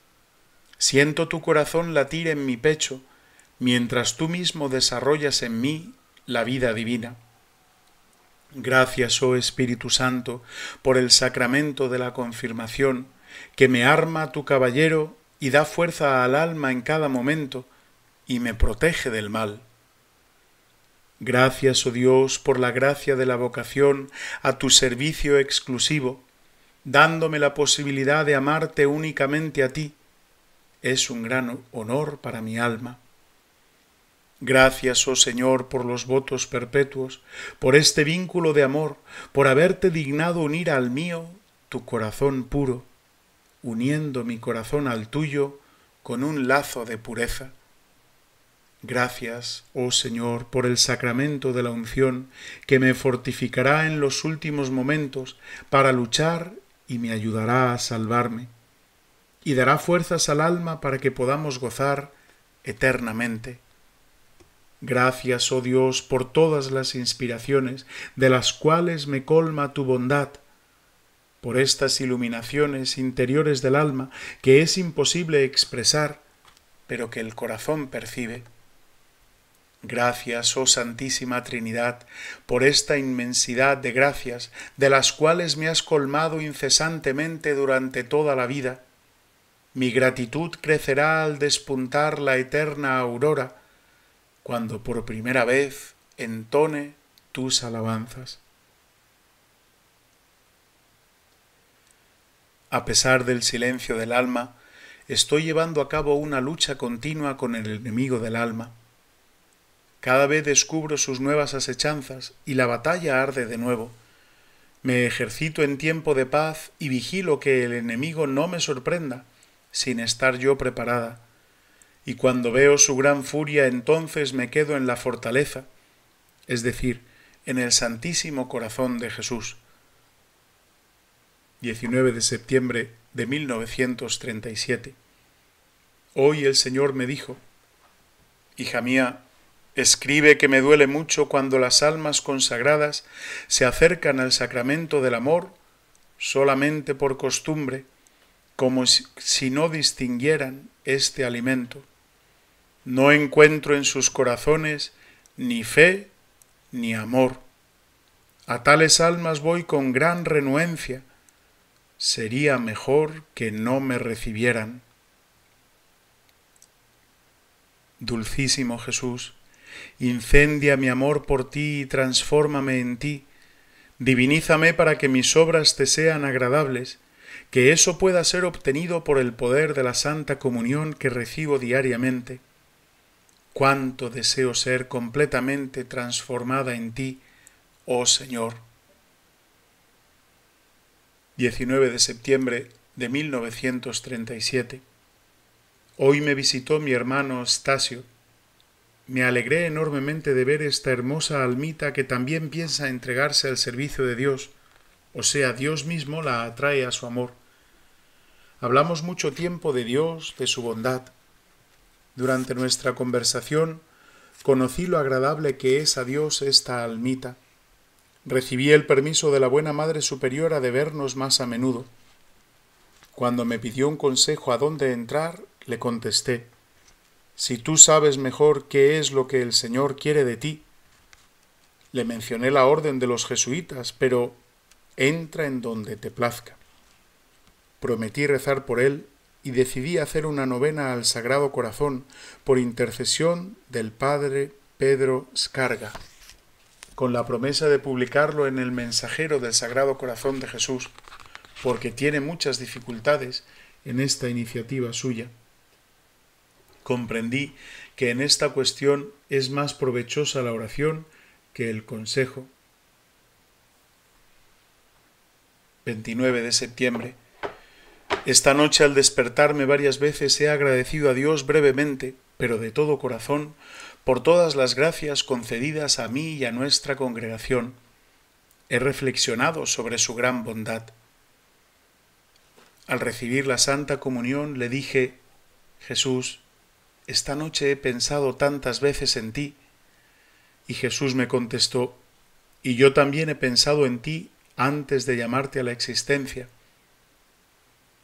Siento tu corazón latir en mi pecho, mientras tú mismo desarrollas en mí la vida divina. Gracias, oh Espíritu Santo, por el sacramento de la confirmación, que me arma tu caballero y da fuerza al alma en cada momento y me protege del mal. Gracias, oh Dios, por la gracia de la vocación a tu servicio exclusivo, dándome la posibilidad de amarte únicamente a ti. Es un gran honor para mi alma. Gracias, oh Señor, por los votos perpetuos, por este vínculo de amor, por haberte dignado unir al mío tu corazón puro, uniendo mi corazón al tuyo con un lazo de pureza. Gracias, oh Señor, por el sacramento de la unción que me fortificará en los últimos momentos para luchar y me ayudará a salvarme, y dará fuerzas al alma para que podamos gozar eternamente. Gracias, oh Dios, por todas las inspiraciones de las cuales me colma tu bondad, por estas iluminaciones interiores del alma que es imposible expresar, pero que el corazón percibe. Gracias, oh Santísima Trinidad, por esta inmensidad de gracias de las cuales me has colmado incesantemente durante toda la vida. Mi gratitud crecerá al despuntar la eterna aurora, cuando por primera vez entone tus alabanzas. A pesar del silencio del alma, estoy llevando a cabo una lucha continua con el enemigo del alma. Cada vez descubro sus nuevas asechanzas y la batalla arde de nuevo. Me ejercito en tiempo de paz y vigilo que el enemigo no me sorprenda sin estar yo preparada y cuando veo su gran furia entonces me quedo en la fortaleza, es decir, en el Santísimo Corazón de Jesús. 19 de septiembre de 1937. Hoy el Señor me dijo, Hija mía, escribe que me duele mucho cuando las almas consagradas se acercan al sacramento del amor solamente por costumbre, como si no distinguieran este alimento. No encuentro en sus corazones ni fe ni amor. A tales almas voy con gran renuencia. Sería mejor que no me recibieran. Dulcísimo Jesús, incendia mi amor por ti y transfórmame en ti. Divinízame para que mis obras te sean agradables, que eso pueda ser obtenido por el poder de la Santa Comunión que recibo diariamente Cuánto deseo ser completamente transformada en ti, oh Señor. 19 de septiembre de 1937. Hoy me visitó mi hermano Stasio. Me alegré enormemente de ver esta hermosa almita que también piensa entregarse al servicio de Dios, o sea, Dios mismo la atrae a su amor. Hablamos mucho tiempo de Dios, de su bondad, durante nuestra conversación conocí lo agradable que es a Dios esta almita. Recibí el permiso de la buena Madre Superiora de vernos más a menudo. Cuando me pidió un consejo a dónde entrar, le contesté, Si tú sabes mejor qué es lo que el Señor quiere de ti. Le mencioné la orden de los jesuitas, pero entra en donde te plazca. Prometí rezar por él y decidí hacer una novena al Sagrado Corazón por intercesión del Padre Pedro Scarga, con la promesa de publicarlo en el Mensajero del Sagrado Corazón de Jesús, porque tiene muchas dificultades en esta iniciativa suya. Comprendí que en esta cuestión es más provechosa la oración que el consejo. 29 de septiembre esta noche al despertarme varias veces he agradecido a Dios brevemente, pero de todo corazón, por todas las gracias concedidas a mí y a nuestra congregación. He reflexionado sobre su gran bondad. Al recibir la Santa Comunión le dije, Jesús, esta noche he pensado tantas veces en ti. Y Jesús me contestó, y yo también he pensado en ti antes de llamarte a la existencia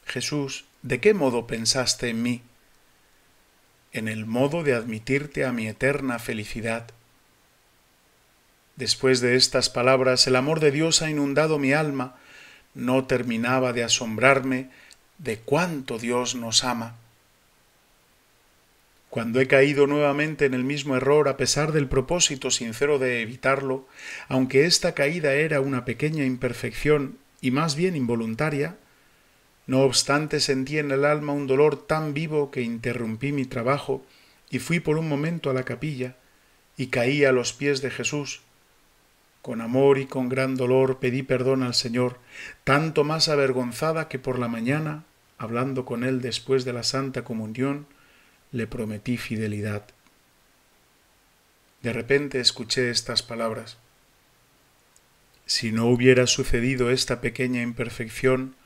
Jesús, ¿de qué modo pensaste en mí? En el modo de admitirte a mi eterna felicidad. Después de estas palabras, el amor de Dios ha inundado mi alma. No terminaba de asombrarme de cuánto Dios nos ama. Cuando he caído nuevamente en el mismo error a pesar del propósito sincero de evitarlo, aunque esta caída era una pequeña imperfección y más bien involuntaria, no obstante sentí en el alma un dolor tan vivo que interrumpí mi trabajo y fui por un momento a la capilla y caí a los pies de Jesús. Con amor y con gran dolor pedí perdón al Señor, tanto más avergonzada que por la mañana, hablando con Él después de la Santa Comunión, le prometí fidelidad. De repente escuché estas palabras. Si no hubiera sucedido esta pequeña imperfección,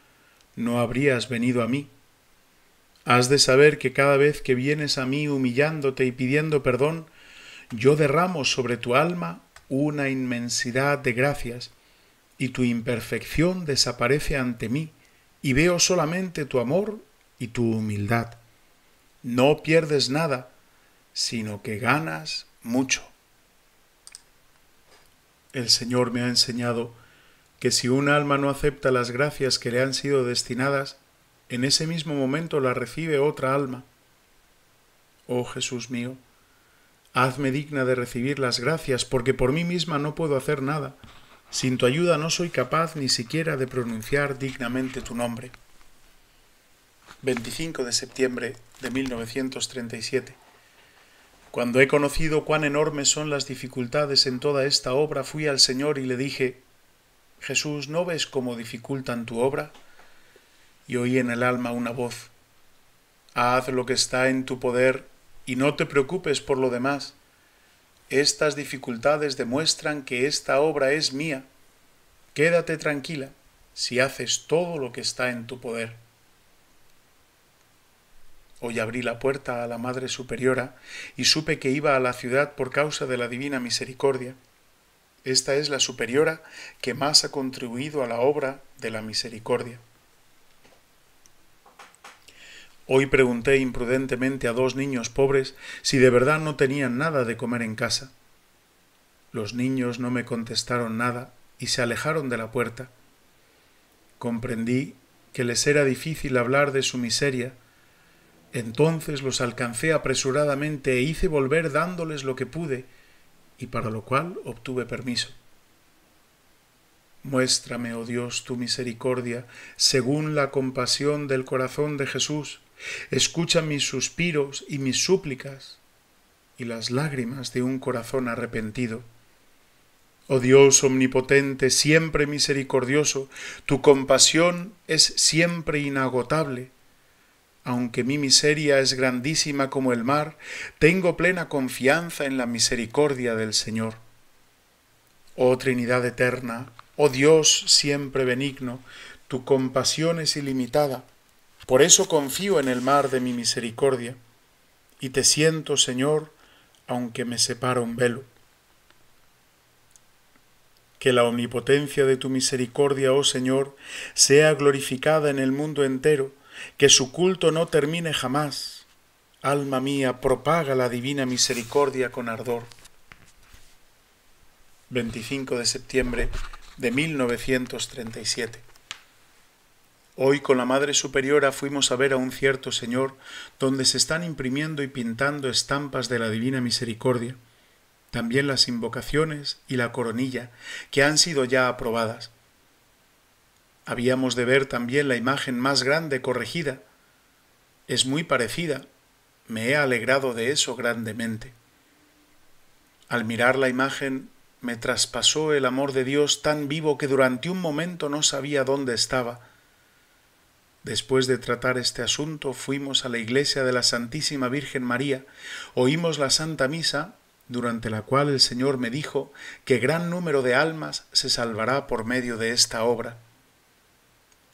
no habrías venido a mí. Has de saber que cada vez que vienes a mí humillándote y pidiendo perdón, yo derramo sobre tu alma una inmensidad de gracias, y tu imperfección desaparece ante mí, y veo solamente tu amor y tu humildad. No pierdes nada, sino que ganas mucho. El Señor me ha enseñado que si un alma no acepta las gracias que le han sido destinadas, en ese mismo momento la recibe otra alma. Oh Jesús mío, hazme digna de recibir las gracias, porque por mí misma no puedo hacer nada. Sin tu ayuda no soy capaz ni siquiera de pronunciar dignamente tu nombre. 25 de septiembre de 1937. Cuando he conocido cuán enormes son las dificultades en toda esta obra, fui al Señor y le dije, Jesús, ¿no ves cómo dificultan tu obra? Y oí en el alma una voz, Haz lo que está en tu poder y no te preocupes por lo demás. Estas dificultades demuestran que esta obra es mía. Quédate tranquila si haces todo lo que está en tu poder. Hoy abrí la puerta a la Madre Superiora y supe que iba a la ciudad por causa de la Divina Misericordia esta es la superiora que más ha contribuido a la obra de la misericordia. Hoy pregunté imprudentemente a dos niños pobres si de verdad no tenían nada de comer en casa. Los niños no me contestaron nada y se alejaron de la puerta. Comprendí que les era difícil hablar de su miseria. Entonces los alcancé apresuradamente e hice volver dándoles lo que pude, y para lo cual obtuve permiso. Muéstrame, oh Dios, tu misericordia, según la compasión del corazón de Jesús. Escucha mis suspiros y mis súplicas y las lágrimas de un corazón arrepentido. Oh Dios omnipotente, siempre misericordioso, tu compasión es siempre inagotable aunque mi miseria es grandísima como el mar, tengo plena confianza en la misericordia del Señor. Oh Trinidad eterna, oh Dios siempre benigno, tu compasión es ilimitada, por eso confío en el mar de mi misericordia, y te siento, Señor, aunque me separa un velo. Que la omnipotencia de tu misericordia, oh Señor, sea glorificada en el mundo entero, que su culto no termine jamás. Alma mía, propaga la divina misericordia con ardor. 25 de septiembre de 1937. Hoy con la Madre Superiora fuimos a ver a un cierto señor donde se están imprimiendo y pintando estampas de la Divina Misericordia, también las invocaciones y la coronilla, que han sido ya aprobadas. Habíamos de ver también la imagen más grande corregida. Es muy parecida. Me he alegrado de eso grandemente. Al mirar la imagen me traspasó el amor de Dios tan vivo que durante un momento no sabía dónde estaba. Después de tratar este asunto fuimos a la iglesia de la Santísima Virgen María, oímos la Santa Misa, durante la cual el Señor me dijo que gran número de almas se salvará por medio de esta obra.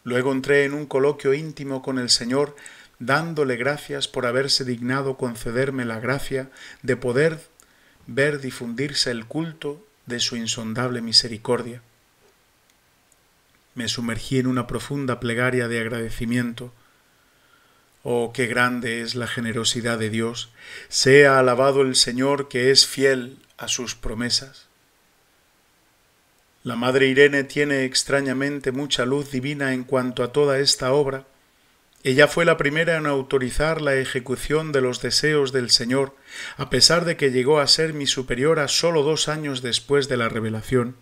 Luego entré en un coloquio íntimo con el Señor, dándole gracias por haberse dignado concederme la gracia de poder ver difundirse el culto de su insondable misericordia. Me sumergí en una profunda plegaria de agradecimiento. Oh, qué grande es la generosidad de Dios. Sea alabado el Señor que es fiel a sus promesas. La Madre Irene tiene extrañamente mucha luz divina en cuanto a toda esta obra. Ella fue la primera en autorizar la ejecución de los deseos del Señor, a pesar de que llegó a ser mi superiora solo dos años después de la revelación.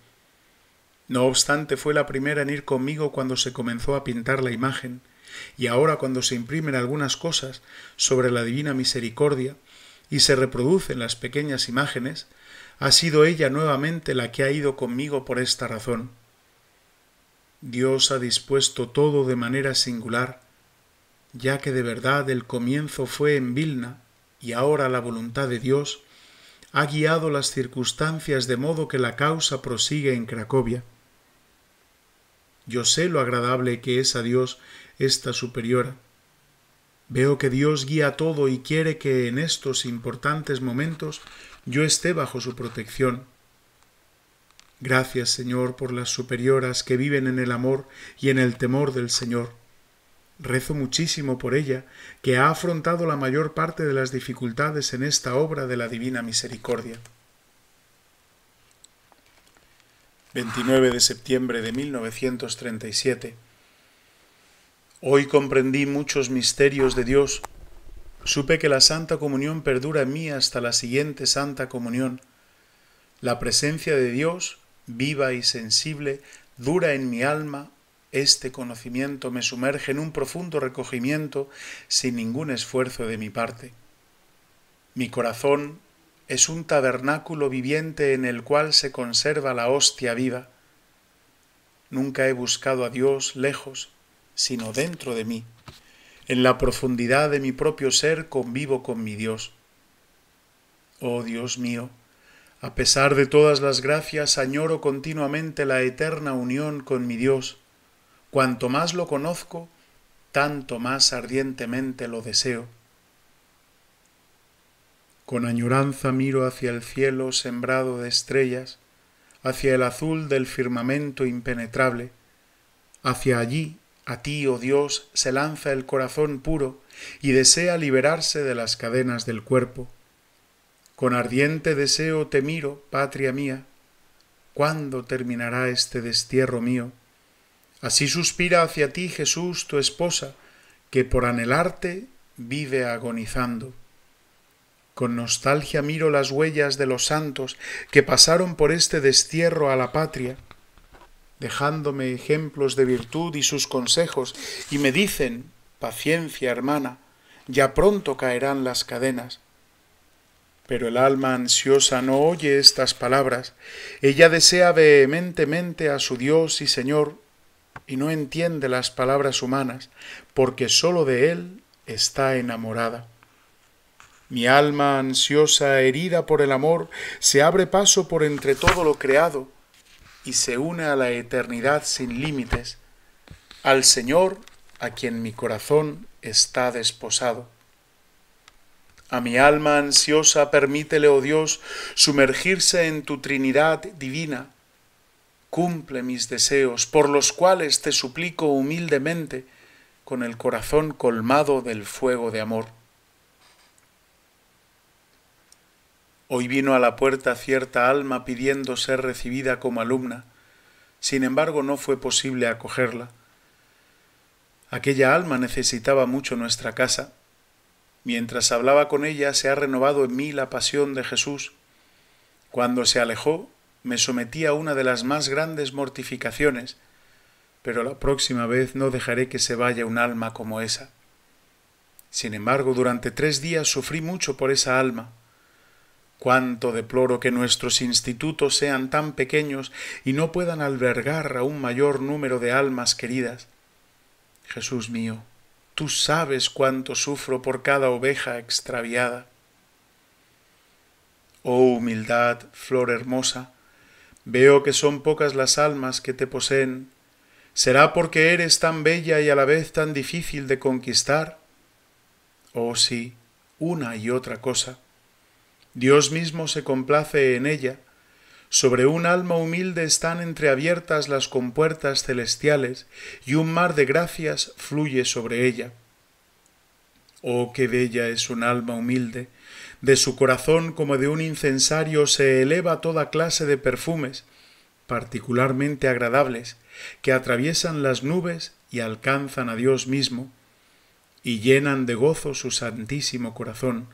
No obstante, fue la primera en ir conmigo cuando se comenzó a pintar la imagen, y ahora cuando se imprimen algunas cosas sobre la divina misericordia y se reproducen las pequeñas imágenes, ha sido ella nuevamente la que ha ido conmigo por esta razón. Dios ha dispuesto todo de manera singular, ya que de verdad el comienzo fue en Vilna y ahora la voluntad de Dios ha guiado las circunstancias de modo que la causa prosigue en Cracovia. Yo sé lo agradable que es a Dios esta superiora. Veo que Dios guía todo y quiere que en estos importantes momentos yo esté bajo su protección. Gracias, Señor, por las superioras que viven en el amor y en el temor del Señor. Rezo muchísimo por ella, que ha afrontado la mayor parte de las dificultades en esta obra de la Divina Misericordia. 29 de septiembre de 1937. Hoy comprendí muchos misterios de Dios Supe que la Santa Comunión perdura en mí hasta la siguiente Santa Comunión. La presencia de Dios, viva y sensible, dura en mi alma. Este conocimiento me sumerge en un profundo recogimiento sin ningún esfuerzo de mi parte. Mi corazón es un tabernáculo viviente en el cual se conserva la hostia viva. Nunca he buscado a Dios lejos, sino dentro de mí en la profundidad de mi propio ser convivo con mi Dios. Oh Dios mío, a pesar de todas las gracias, añoro continuamente la eterna unión con mi Dios. Cuanto más lo conozco, tanto más ardientemente lo deseo. Con añoranza miro hacia el cielo sembrado de estrellas, hacia el azul del firmamento impenetrable, hacia allí a ti, oh Dios, se lanza el corazón puro y desea liberarse de las cadenas del cuerpo. Con ardiente deseo te miro, patria mía. ¿Cuándo terminará este destierro mío? Así suspira hacia ti Jesús, tu esposa, que por anhelarte vive agonizando. Con nostalgia miro las huellas de los santos que pasaron por este destierro a la patria, dejándome ejemplos de virtud y sus consejos, y me dicen, paciencia hermana, ya pronto caerán las cadenas. Pero el alma ansiosa no oye estas palabras, ella desea vehementemente a su Dios y Señor, y no entiende las palabras humanas, porque sólo de Él está enamorada. Mi alma ansiosa, herida por el amor, se abre paso por entre todo lo creado, y se une a la eternidad sin límites, al Señor a quien mi corazón está desposado. A mi alma ansiosa permítele, oh Dios, sumergirse en tu Trinidad divina. Cumple mis deseos, por los cuales te suplico humildemente, con el corazón colmado del fuego de amor. Hoy vino a la puerta cierta alma pidiendo ser recibida como alumna, sin embargo no fue posible acogerla. Aquella alma necesitaba mucho nuestra casa. Mientras hablaba con ella se ha renovado en mí la pasión de Jesús. Cuando se alejó me sometí a una de las más grandes mortificaciones, pero la próxima vez no dejaré que se vaya un alma como esa. Sin embargo, durante tres días sufrí mucho por esa alma, Cuánto deploro que nuestros institutos sean tan pequeños y no puedan albergar a un mayor número de almas queridas. Jesús mío, tú sabes cuánto sufro por cada oveja extraviada. Oh humildad, flor hermosa, veo que son pocas las almas que te poseen. ¿Será porque eres tan bella y a la vez tan difícil de conquistar? Oh sí, una y otra cosa. Dios mismo se complace en ella, sobre un alma humilde están entreabiertas las compuertas celestiales y un mar de gracias fluye sobre ella. Oh, qué bella es un alma humilde, de su corazón como de un incensario se eleva toda clase de perfumes, particularmente agradables, que atraviesan las nubes y alcanzan a Dios mismo, y llenan de gozo su santísimo corazón.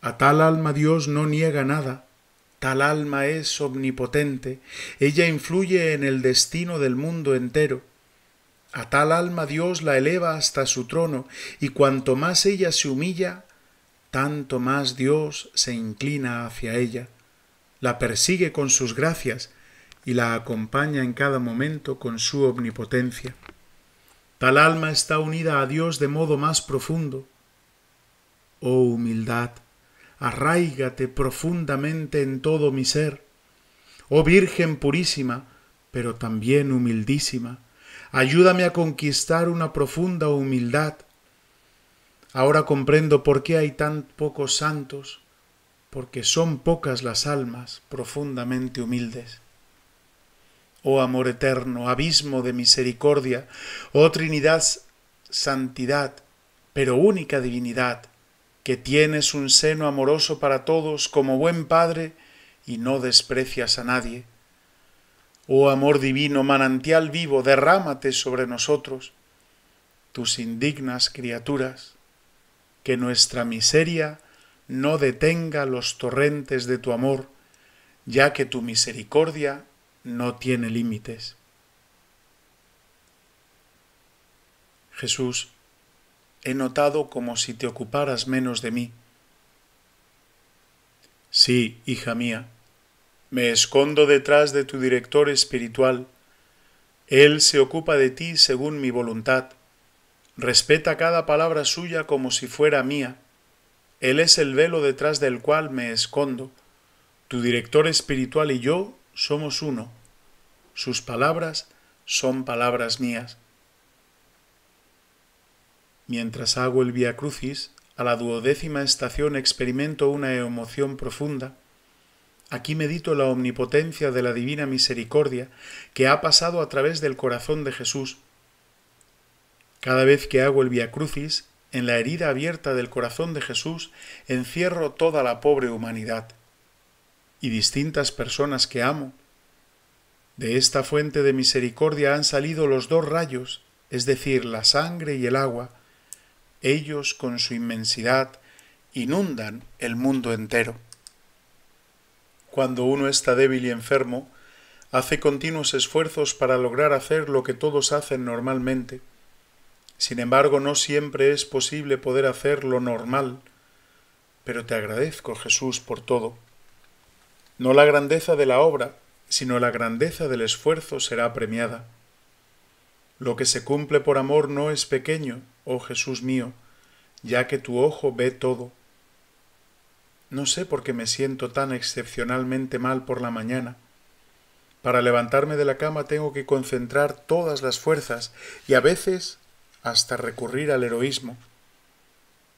A tal alma Dios no niega nada, tal alma es omnipotente, ella influye en el destino del mundo entero. A tal alma Dios la eleva hasta su trono, y cuanto más ella se humilla, tanto más Dios se inclina hacia ella, la persigue con sus gracias y la acompaña en cada momento con su omnipotencia. Tal alma está unida a Dios de modo más profundo. Oh humildad, arraígate profundamente en todo mi ser. Oh Virgen purísima, pero también humildísima, ayúdame a conquistar una profunda humildad. Ahora comprendo por qué hay tan pocos santos, porque son pocas las almas profundamente humildes. Oh amor eterno, abismo de misericordia, oh Trinidad, santidad, pero única divinidad, que tienes un seno amoroso para todos como buen Padre y no desprecias a nadie. Oh amor divino, manantial vivo, derrámate sobre nosotros, tus indignas criaturas, que nuestra miseria no detenga los torrentes de tu amor, ya que tu misericordia no tiene límites. Jesús, he notado como si te ocuparas menos de mí. Sí, hija mía, me escondo detrás de tu director espiritual. Él se ocupa de ti según mi voluntad. Respeta cada palabra suya como si fuera mía. Él es el velo detrás del cual me escondo. Tu director espiritual y yo somos uno. Sus palabras son palabras mías. Mientras hago el Via Crucis, a la duodécima estación experimento una emoción profunda. Aquí medito la omnipotencia de la divina misericordia que ha pasado a través del corazón de Jesús. Cada vez que hago el Via Crucis, en la herida abierta del corazón de Jesús encierro toda la pobre humanidad y distintas personas que amo. De esta fuente de misericordia han salido los dos rayos, es decir, la sangre y el agua, ellos con su inmensidad inundan el mundo entero. Cuando uno está débil y enfermo, hace continuos esfuerzos para lograr hacer lo que todos hacen normalmente. Sin embargo, no siempre es posible poder hacer lo normal, pero te agradezco, Jesús, por todo. No la grandeza de la obra, sino la grandeza del esfuerzo será premiada. Lo que se cumple por amor no es pequeño, oh Jesús mío, ya que tu ojo ve todo. No sé por qué me siento tan excepcionalmente mal por la mañana. Para levantarme de la cama tengo que concentrar todas las fuerzas y a veces hasta recurrir al heroísmo.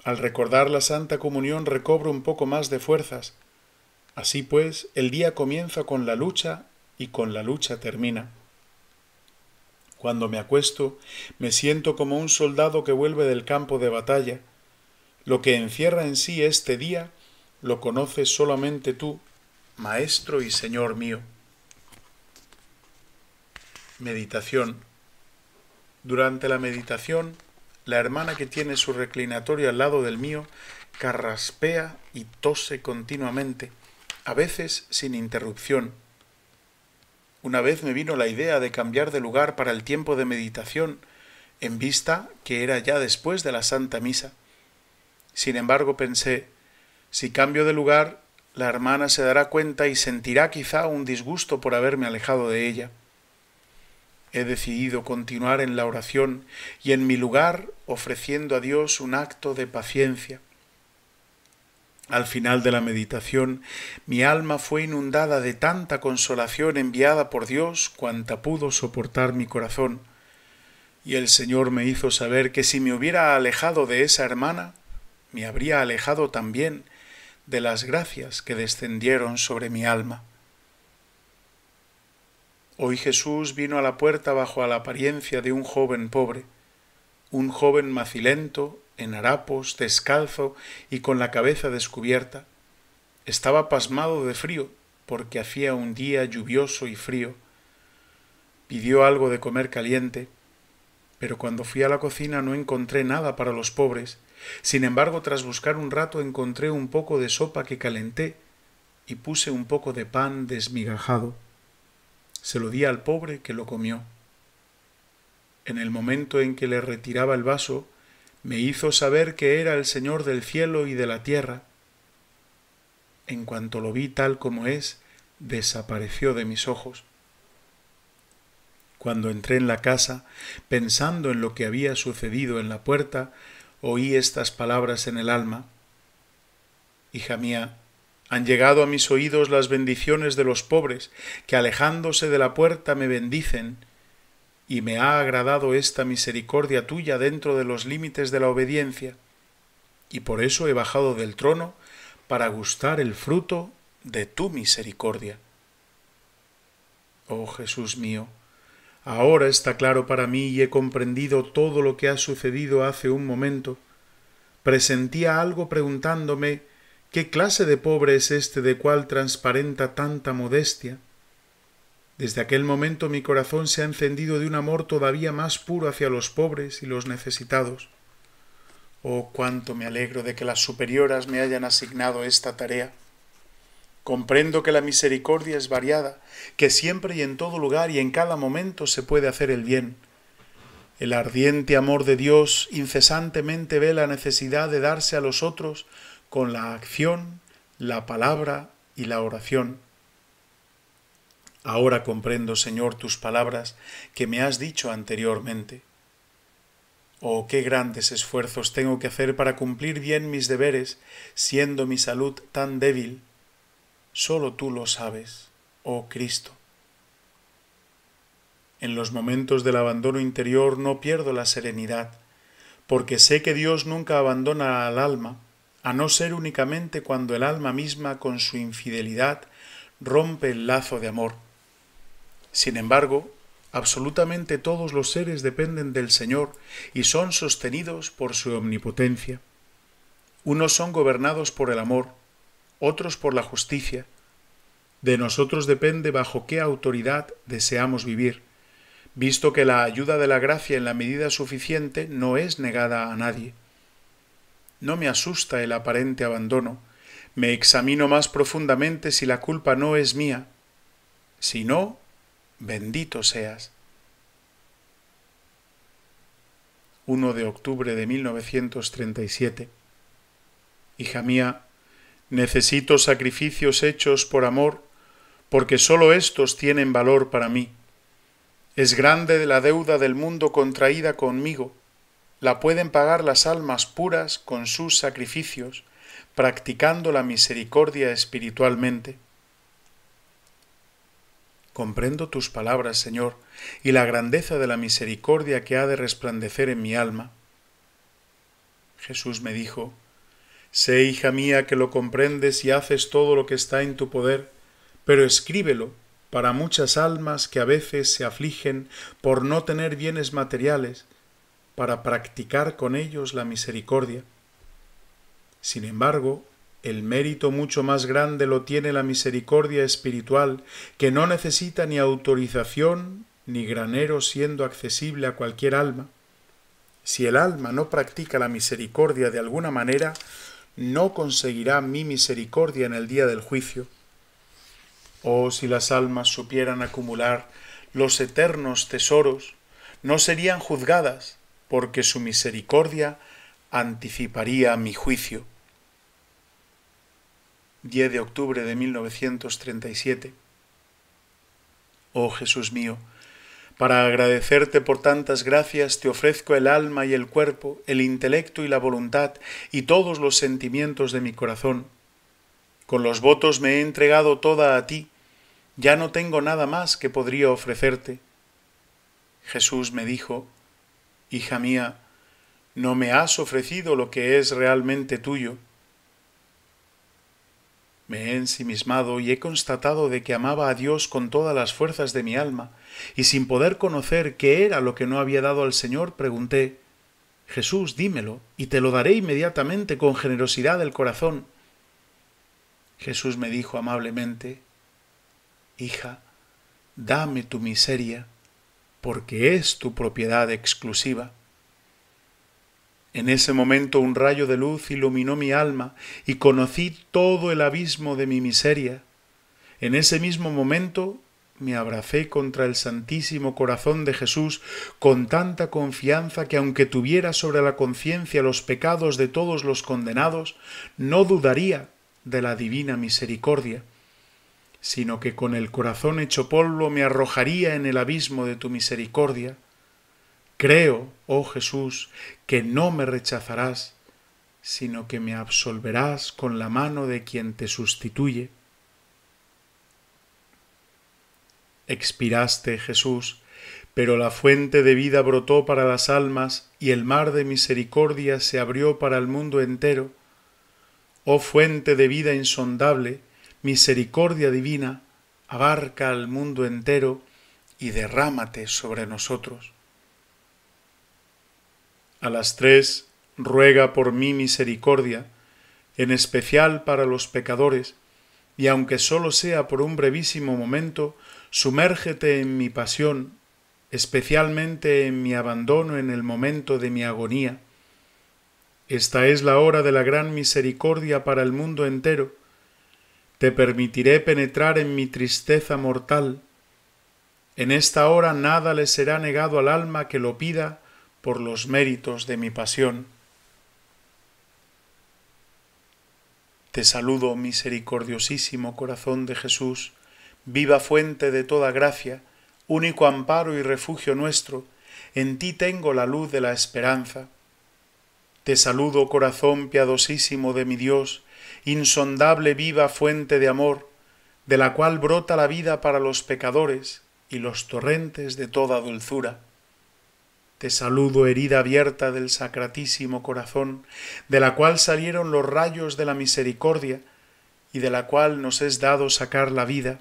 Al recordar la Santa Comunión recobro un poco más de fuerzas. Así pues, el día comienza con la lucha y con la lucha termina. Cuando me acuesto, me siento como un soldado que vuelve del campo de batalla. Lo que encierra en sí este día lo conoces solamente tú, Maestro y Señor mío. Meditación. Durante la meditación, la hermana que tiene su reclinatorio al lado del mío carraspea y tose continuamente, a veces sin interrupción. Una vez me vino la idea de cambiar de lugar para el tiempo de meditación, en vista que era ya después de la Santa Misa. Sin embargo, pensé, si cambio de lugar, la hermana se dará cuenta y sentirá quizá un disgusto por haberme alejado de ella. He decidido continuar en la oración y en mi lugar ofreciendo a Dios un acto de paciencia. Al final de la meditación, mi alma fue inundada de tanta consolación enviada por Dios cuanta pudo soportar mi corazón, y el Señor me hizo saber que si me hubiera alejado de esa hermana, me habría alejado también de las gracias que descendieron sobre mi alma. Hoy Jesús vino a la puerta bajo la apariencia de un joven pobre, un joven macilento en harapos, descalzo y con la cabeza descubierta, estaba pasmado de frío porque hacía un día lluvioso y frío. Pidió algo de comer caliente, pero cuando fui a la cocina no encontré nada para los pobres. Sin embargo, tras buscar un rato encontré un poco de sopa que calenté y puse un poco de pan desmigajado. Se lo di al pobre que lo comió. En el momento en que le retiraba el vaso, me hizo saber que era el Señor del cielo y de la tierra. En cuanto lo vi tal como es, desapareció de mis ojos. Cuando entré en la casa, pensando en lo que había sucedido en la puerta, oí estas palabras en el alma. Hija mía, han llegado a mis oídos las bendiciones de los pobres, que alejándose de la puerta me bendicen, y me ha agradado esta misericordia tuya dentro de los límites de la obediencia, y por eso he bajado del trono para gustar el fruto de tu misericordia. Oh Jesús mío, ahora está claro para mí y he comprendido todo lo que ha sucedido hace un momento. Presentía algo preguntándome ¿Qué clase de pobre es este de cual transparenta tanta modestia? Desde aquel momento mi corazón se ha encendido de un amor todavía más puro hacia los pobres y los necesitados. Oh, cuánto me alegro de que las superioras me hayan asignado esta tarea. Comprendo que la misericordia es variada, que siempre y en todo lugar y en cada momento se puede hacer el bien. El ardiente amor de Dios incesantemente ve la necesidad de darse a los otros con la acción, la palabra y la oración. Ahora comprendo, Señor, tus palabras que me has dicho anteriormente. Oh, qué grandes esfuerzos tengo que hacer para cumplir bien mis deberes, siendo mi salud tan débil. Solo tú lo sabes, oh Cristo. En los momentos del abandono interior no pierdo la serenidad, porque sé que Dios nunca abandona al alma, a no ser únicamente cuando el alma misma con su infidelidad rompe el lazo de amor. Sin embargo, absolutamente todos los seres dependen del Señor y son sostenidos por su omnipotencia. Unos son gobernados por el amor, otros por la justicia. De nosotros depende bajo qué autoridad deseamos vivir, visto que la ayuda de la gracia en la medida suficiente no es negada a nadie. No me asusta el aparente abandono, me examino más profundamente si la culpa no es mía. Si no, Bendito seas. 1 de octubre de 1937. Hija mía, necesito sacrificios hechos por amor, porque sólo estos tienen valor para mí. Es grande la deuda del mundo contraída conmigo. La pueden pagar las almas puras con sus sacrificios, practicando la misericordia espiritualmente. Comprendo tus palabras, Señor, y la grandeza de la misericordia que ha de resplandecer en mi alma. Jesús me dijo, Sé, hija mía, que lo comprendes y haces todo lo que está en tu poder, pero escríbelo para muchas almas que a veces se afligen por no tener bienes materiales, para practicar con ellos la misericordia. Sin embargo, el mérito mucho más grande lo tiene la misericordia espiritual, que no necesita ni autorización ni granero siendo accesible a cualquier alma. Si el alma no practica la misericordia de alguna manera, no conseguirá mi misericordia en el día del juicio. Oh, si las almas supieran acumular los eternos tesoros, no serían juzgadas, porque su misericordia anticiparía mi juicio. 10 de octubre de 1937. Oh Jesús mío, para agradecerte por tantas gracias te ofrezco el alma y el cuerpo, el intelecto y la voluntad y todos los sentimientos de mi corazón. Con los votos me he entregado toda a ti, ya no tengo nada más que podría ofrecerte. Jesús me dijo, Hija mía, no me has ofrecido lo que es realmente tuyo me he ensimismado y he constatado de que amaba a Dios con todas las fuerzas de mi alma, y sin poder conocer qué era lo que no había dado al Señor, pregunté Jesús, dímelo, y te lo daré inmediatamente con generosidad del corazón. Jesús me dijo amablemente Hija, dame tu miseria, porque es tu propiedad exclusiva. En ese momento un rayo de luz iluminó mi alma y conocí todo el abismo de mi miseria. En ese mismo momento me abracé contra el Santísimo Corazón de Jesús con tanta confianza que aunque tuviera sobre la conciencia los pecados de todos los condenados, no dudaría de la divina misericordia, sino que con el corazón hecho polvo me arrojaría en el abismo de tu misericordia. Creo, oh Jesús, que no me rechazarás, sino que me absolverás con la mano de quien te sustituye. Expiraste, Jesús, pero la fuente de vida brotó para las almas y el mar de misericordia se abrió para el mundo entero. Oh fuente de vida insondable, misericordia divina, abarca al mundo entero y derrámate sobre nosotros. A las tres, ruega por mí misericordia, en especial para los pecadores, y aunque solo sea por un brevísimo momento, sumérgete en mi pasión, especialmente en mi abandono en el momento de mi agonía. Esta es la hora de la gran misericordia para el mundo entero. Te permitiré penetrar en mi tristeza mortal. En esta hora nada le será negado al alma que lo pida por los méritos de mi pasión. Te saludo, misericordiosísimo corazón de Jesús, viva fuente de toda gracia, único amparo y refugio nuestro, en ti tengo la luz de la esperanza. Te saludo, corazón piadosísimo de mi Dios, insondable viva fuente de amor, de la cual brota la vida para los pecadores y los torrentes de toda dulzura. Te saludo, herida abierta del sacratísimo corazón, de la cual salieron los rayos de la misericordia y de la cual nos es dado sacar la vida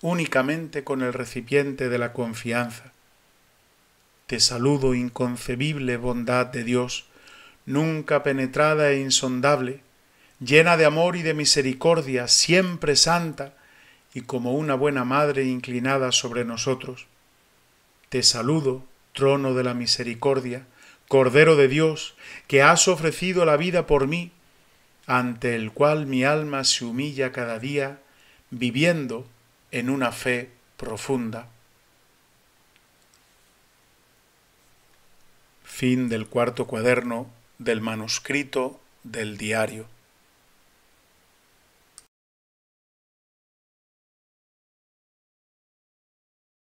únicamente con el recipiente de la confianza. Te saludo, inconcebible bondad de Dios, nunca penetrada e insondable, llena de amor y de misericordia, siempre santa y como una buena madre inclinada sobre nosotros. Te saludo, trono de la misericordia, Cordero de Dios, que has ofrecido la vida por mí, ante el cual mi alma se humilla cada día, viviendo en una fe profunda. Fin del cuarto cuaderno del manuscrito del diario.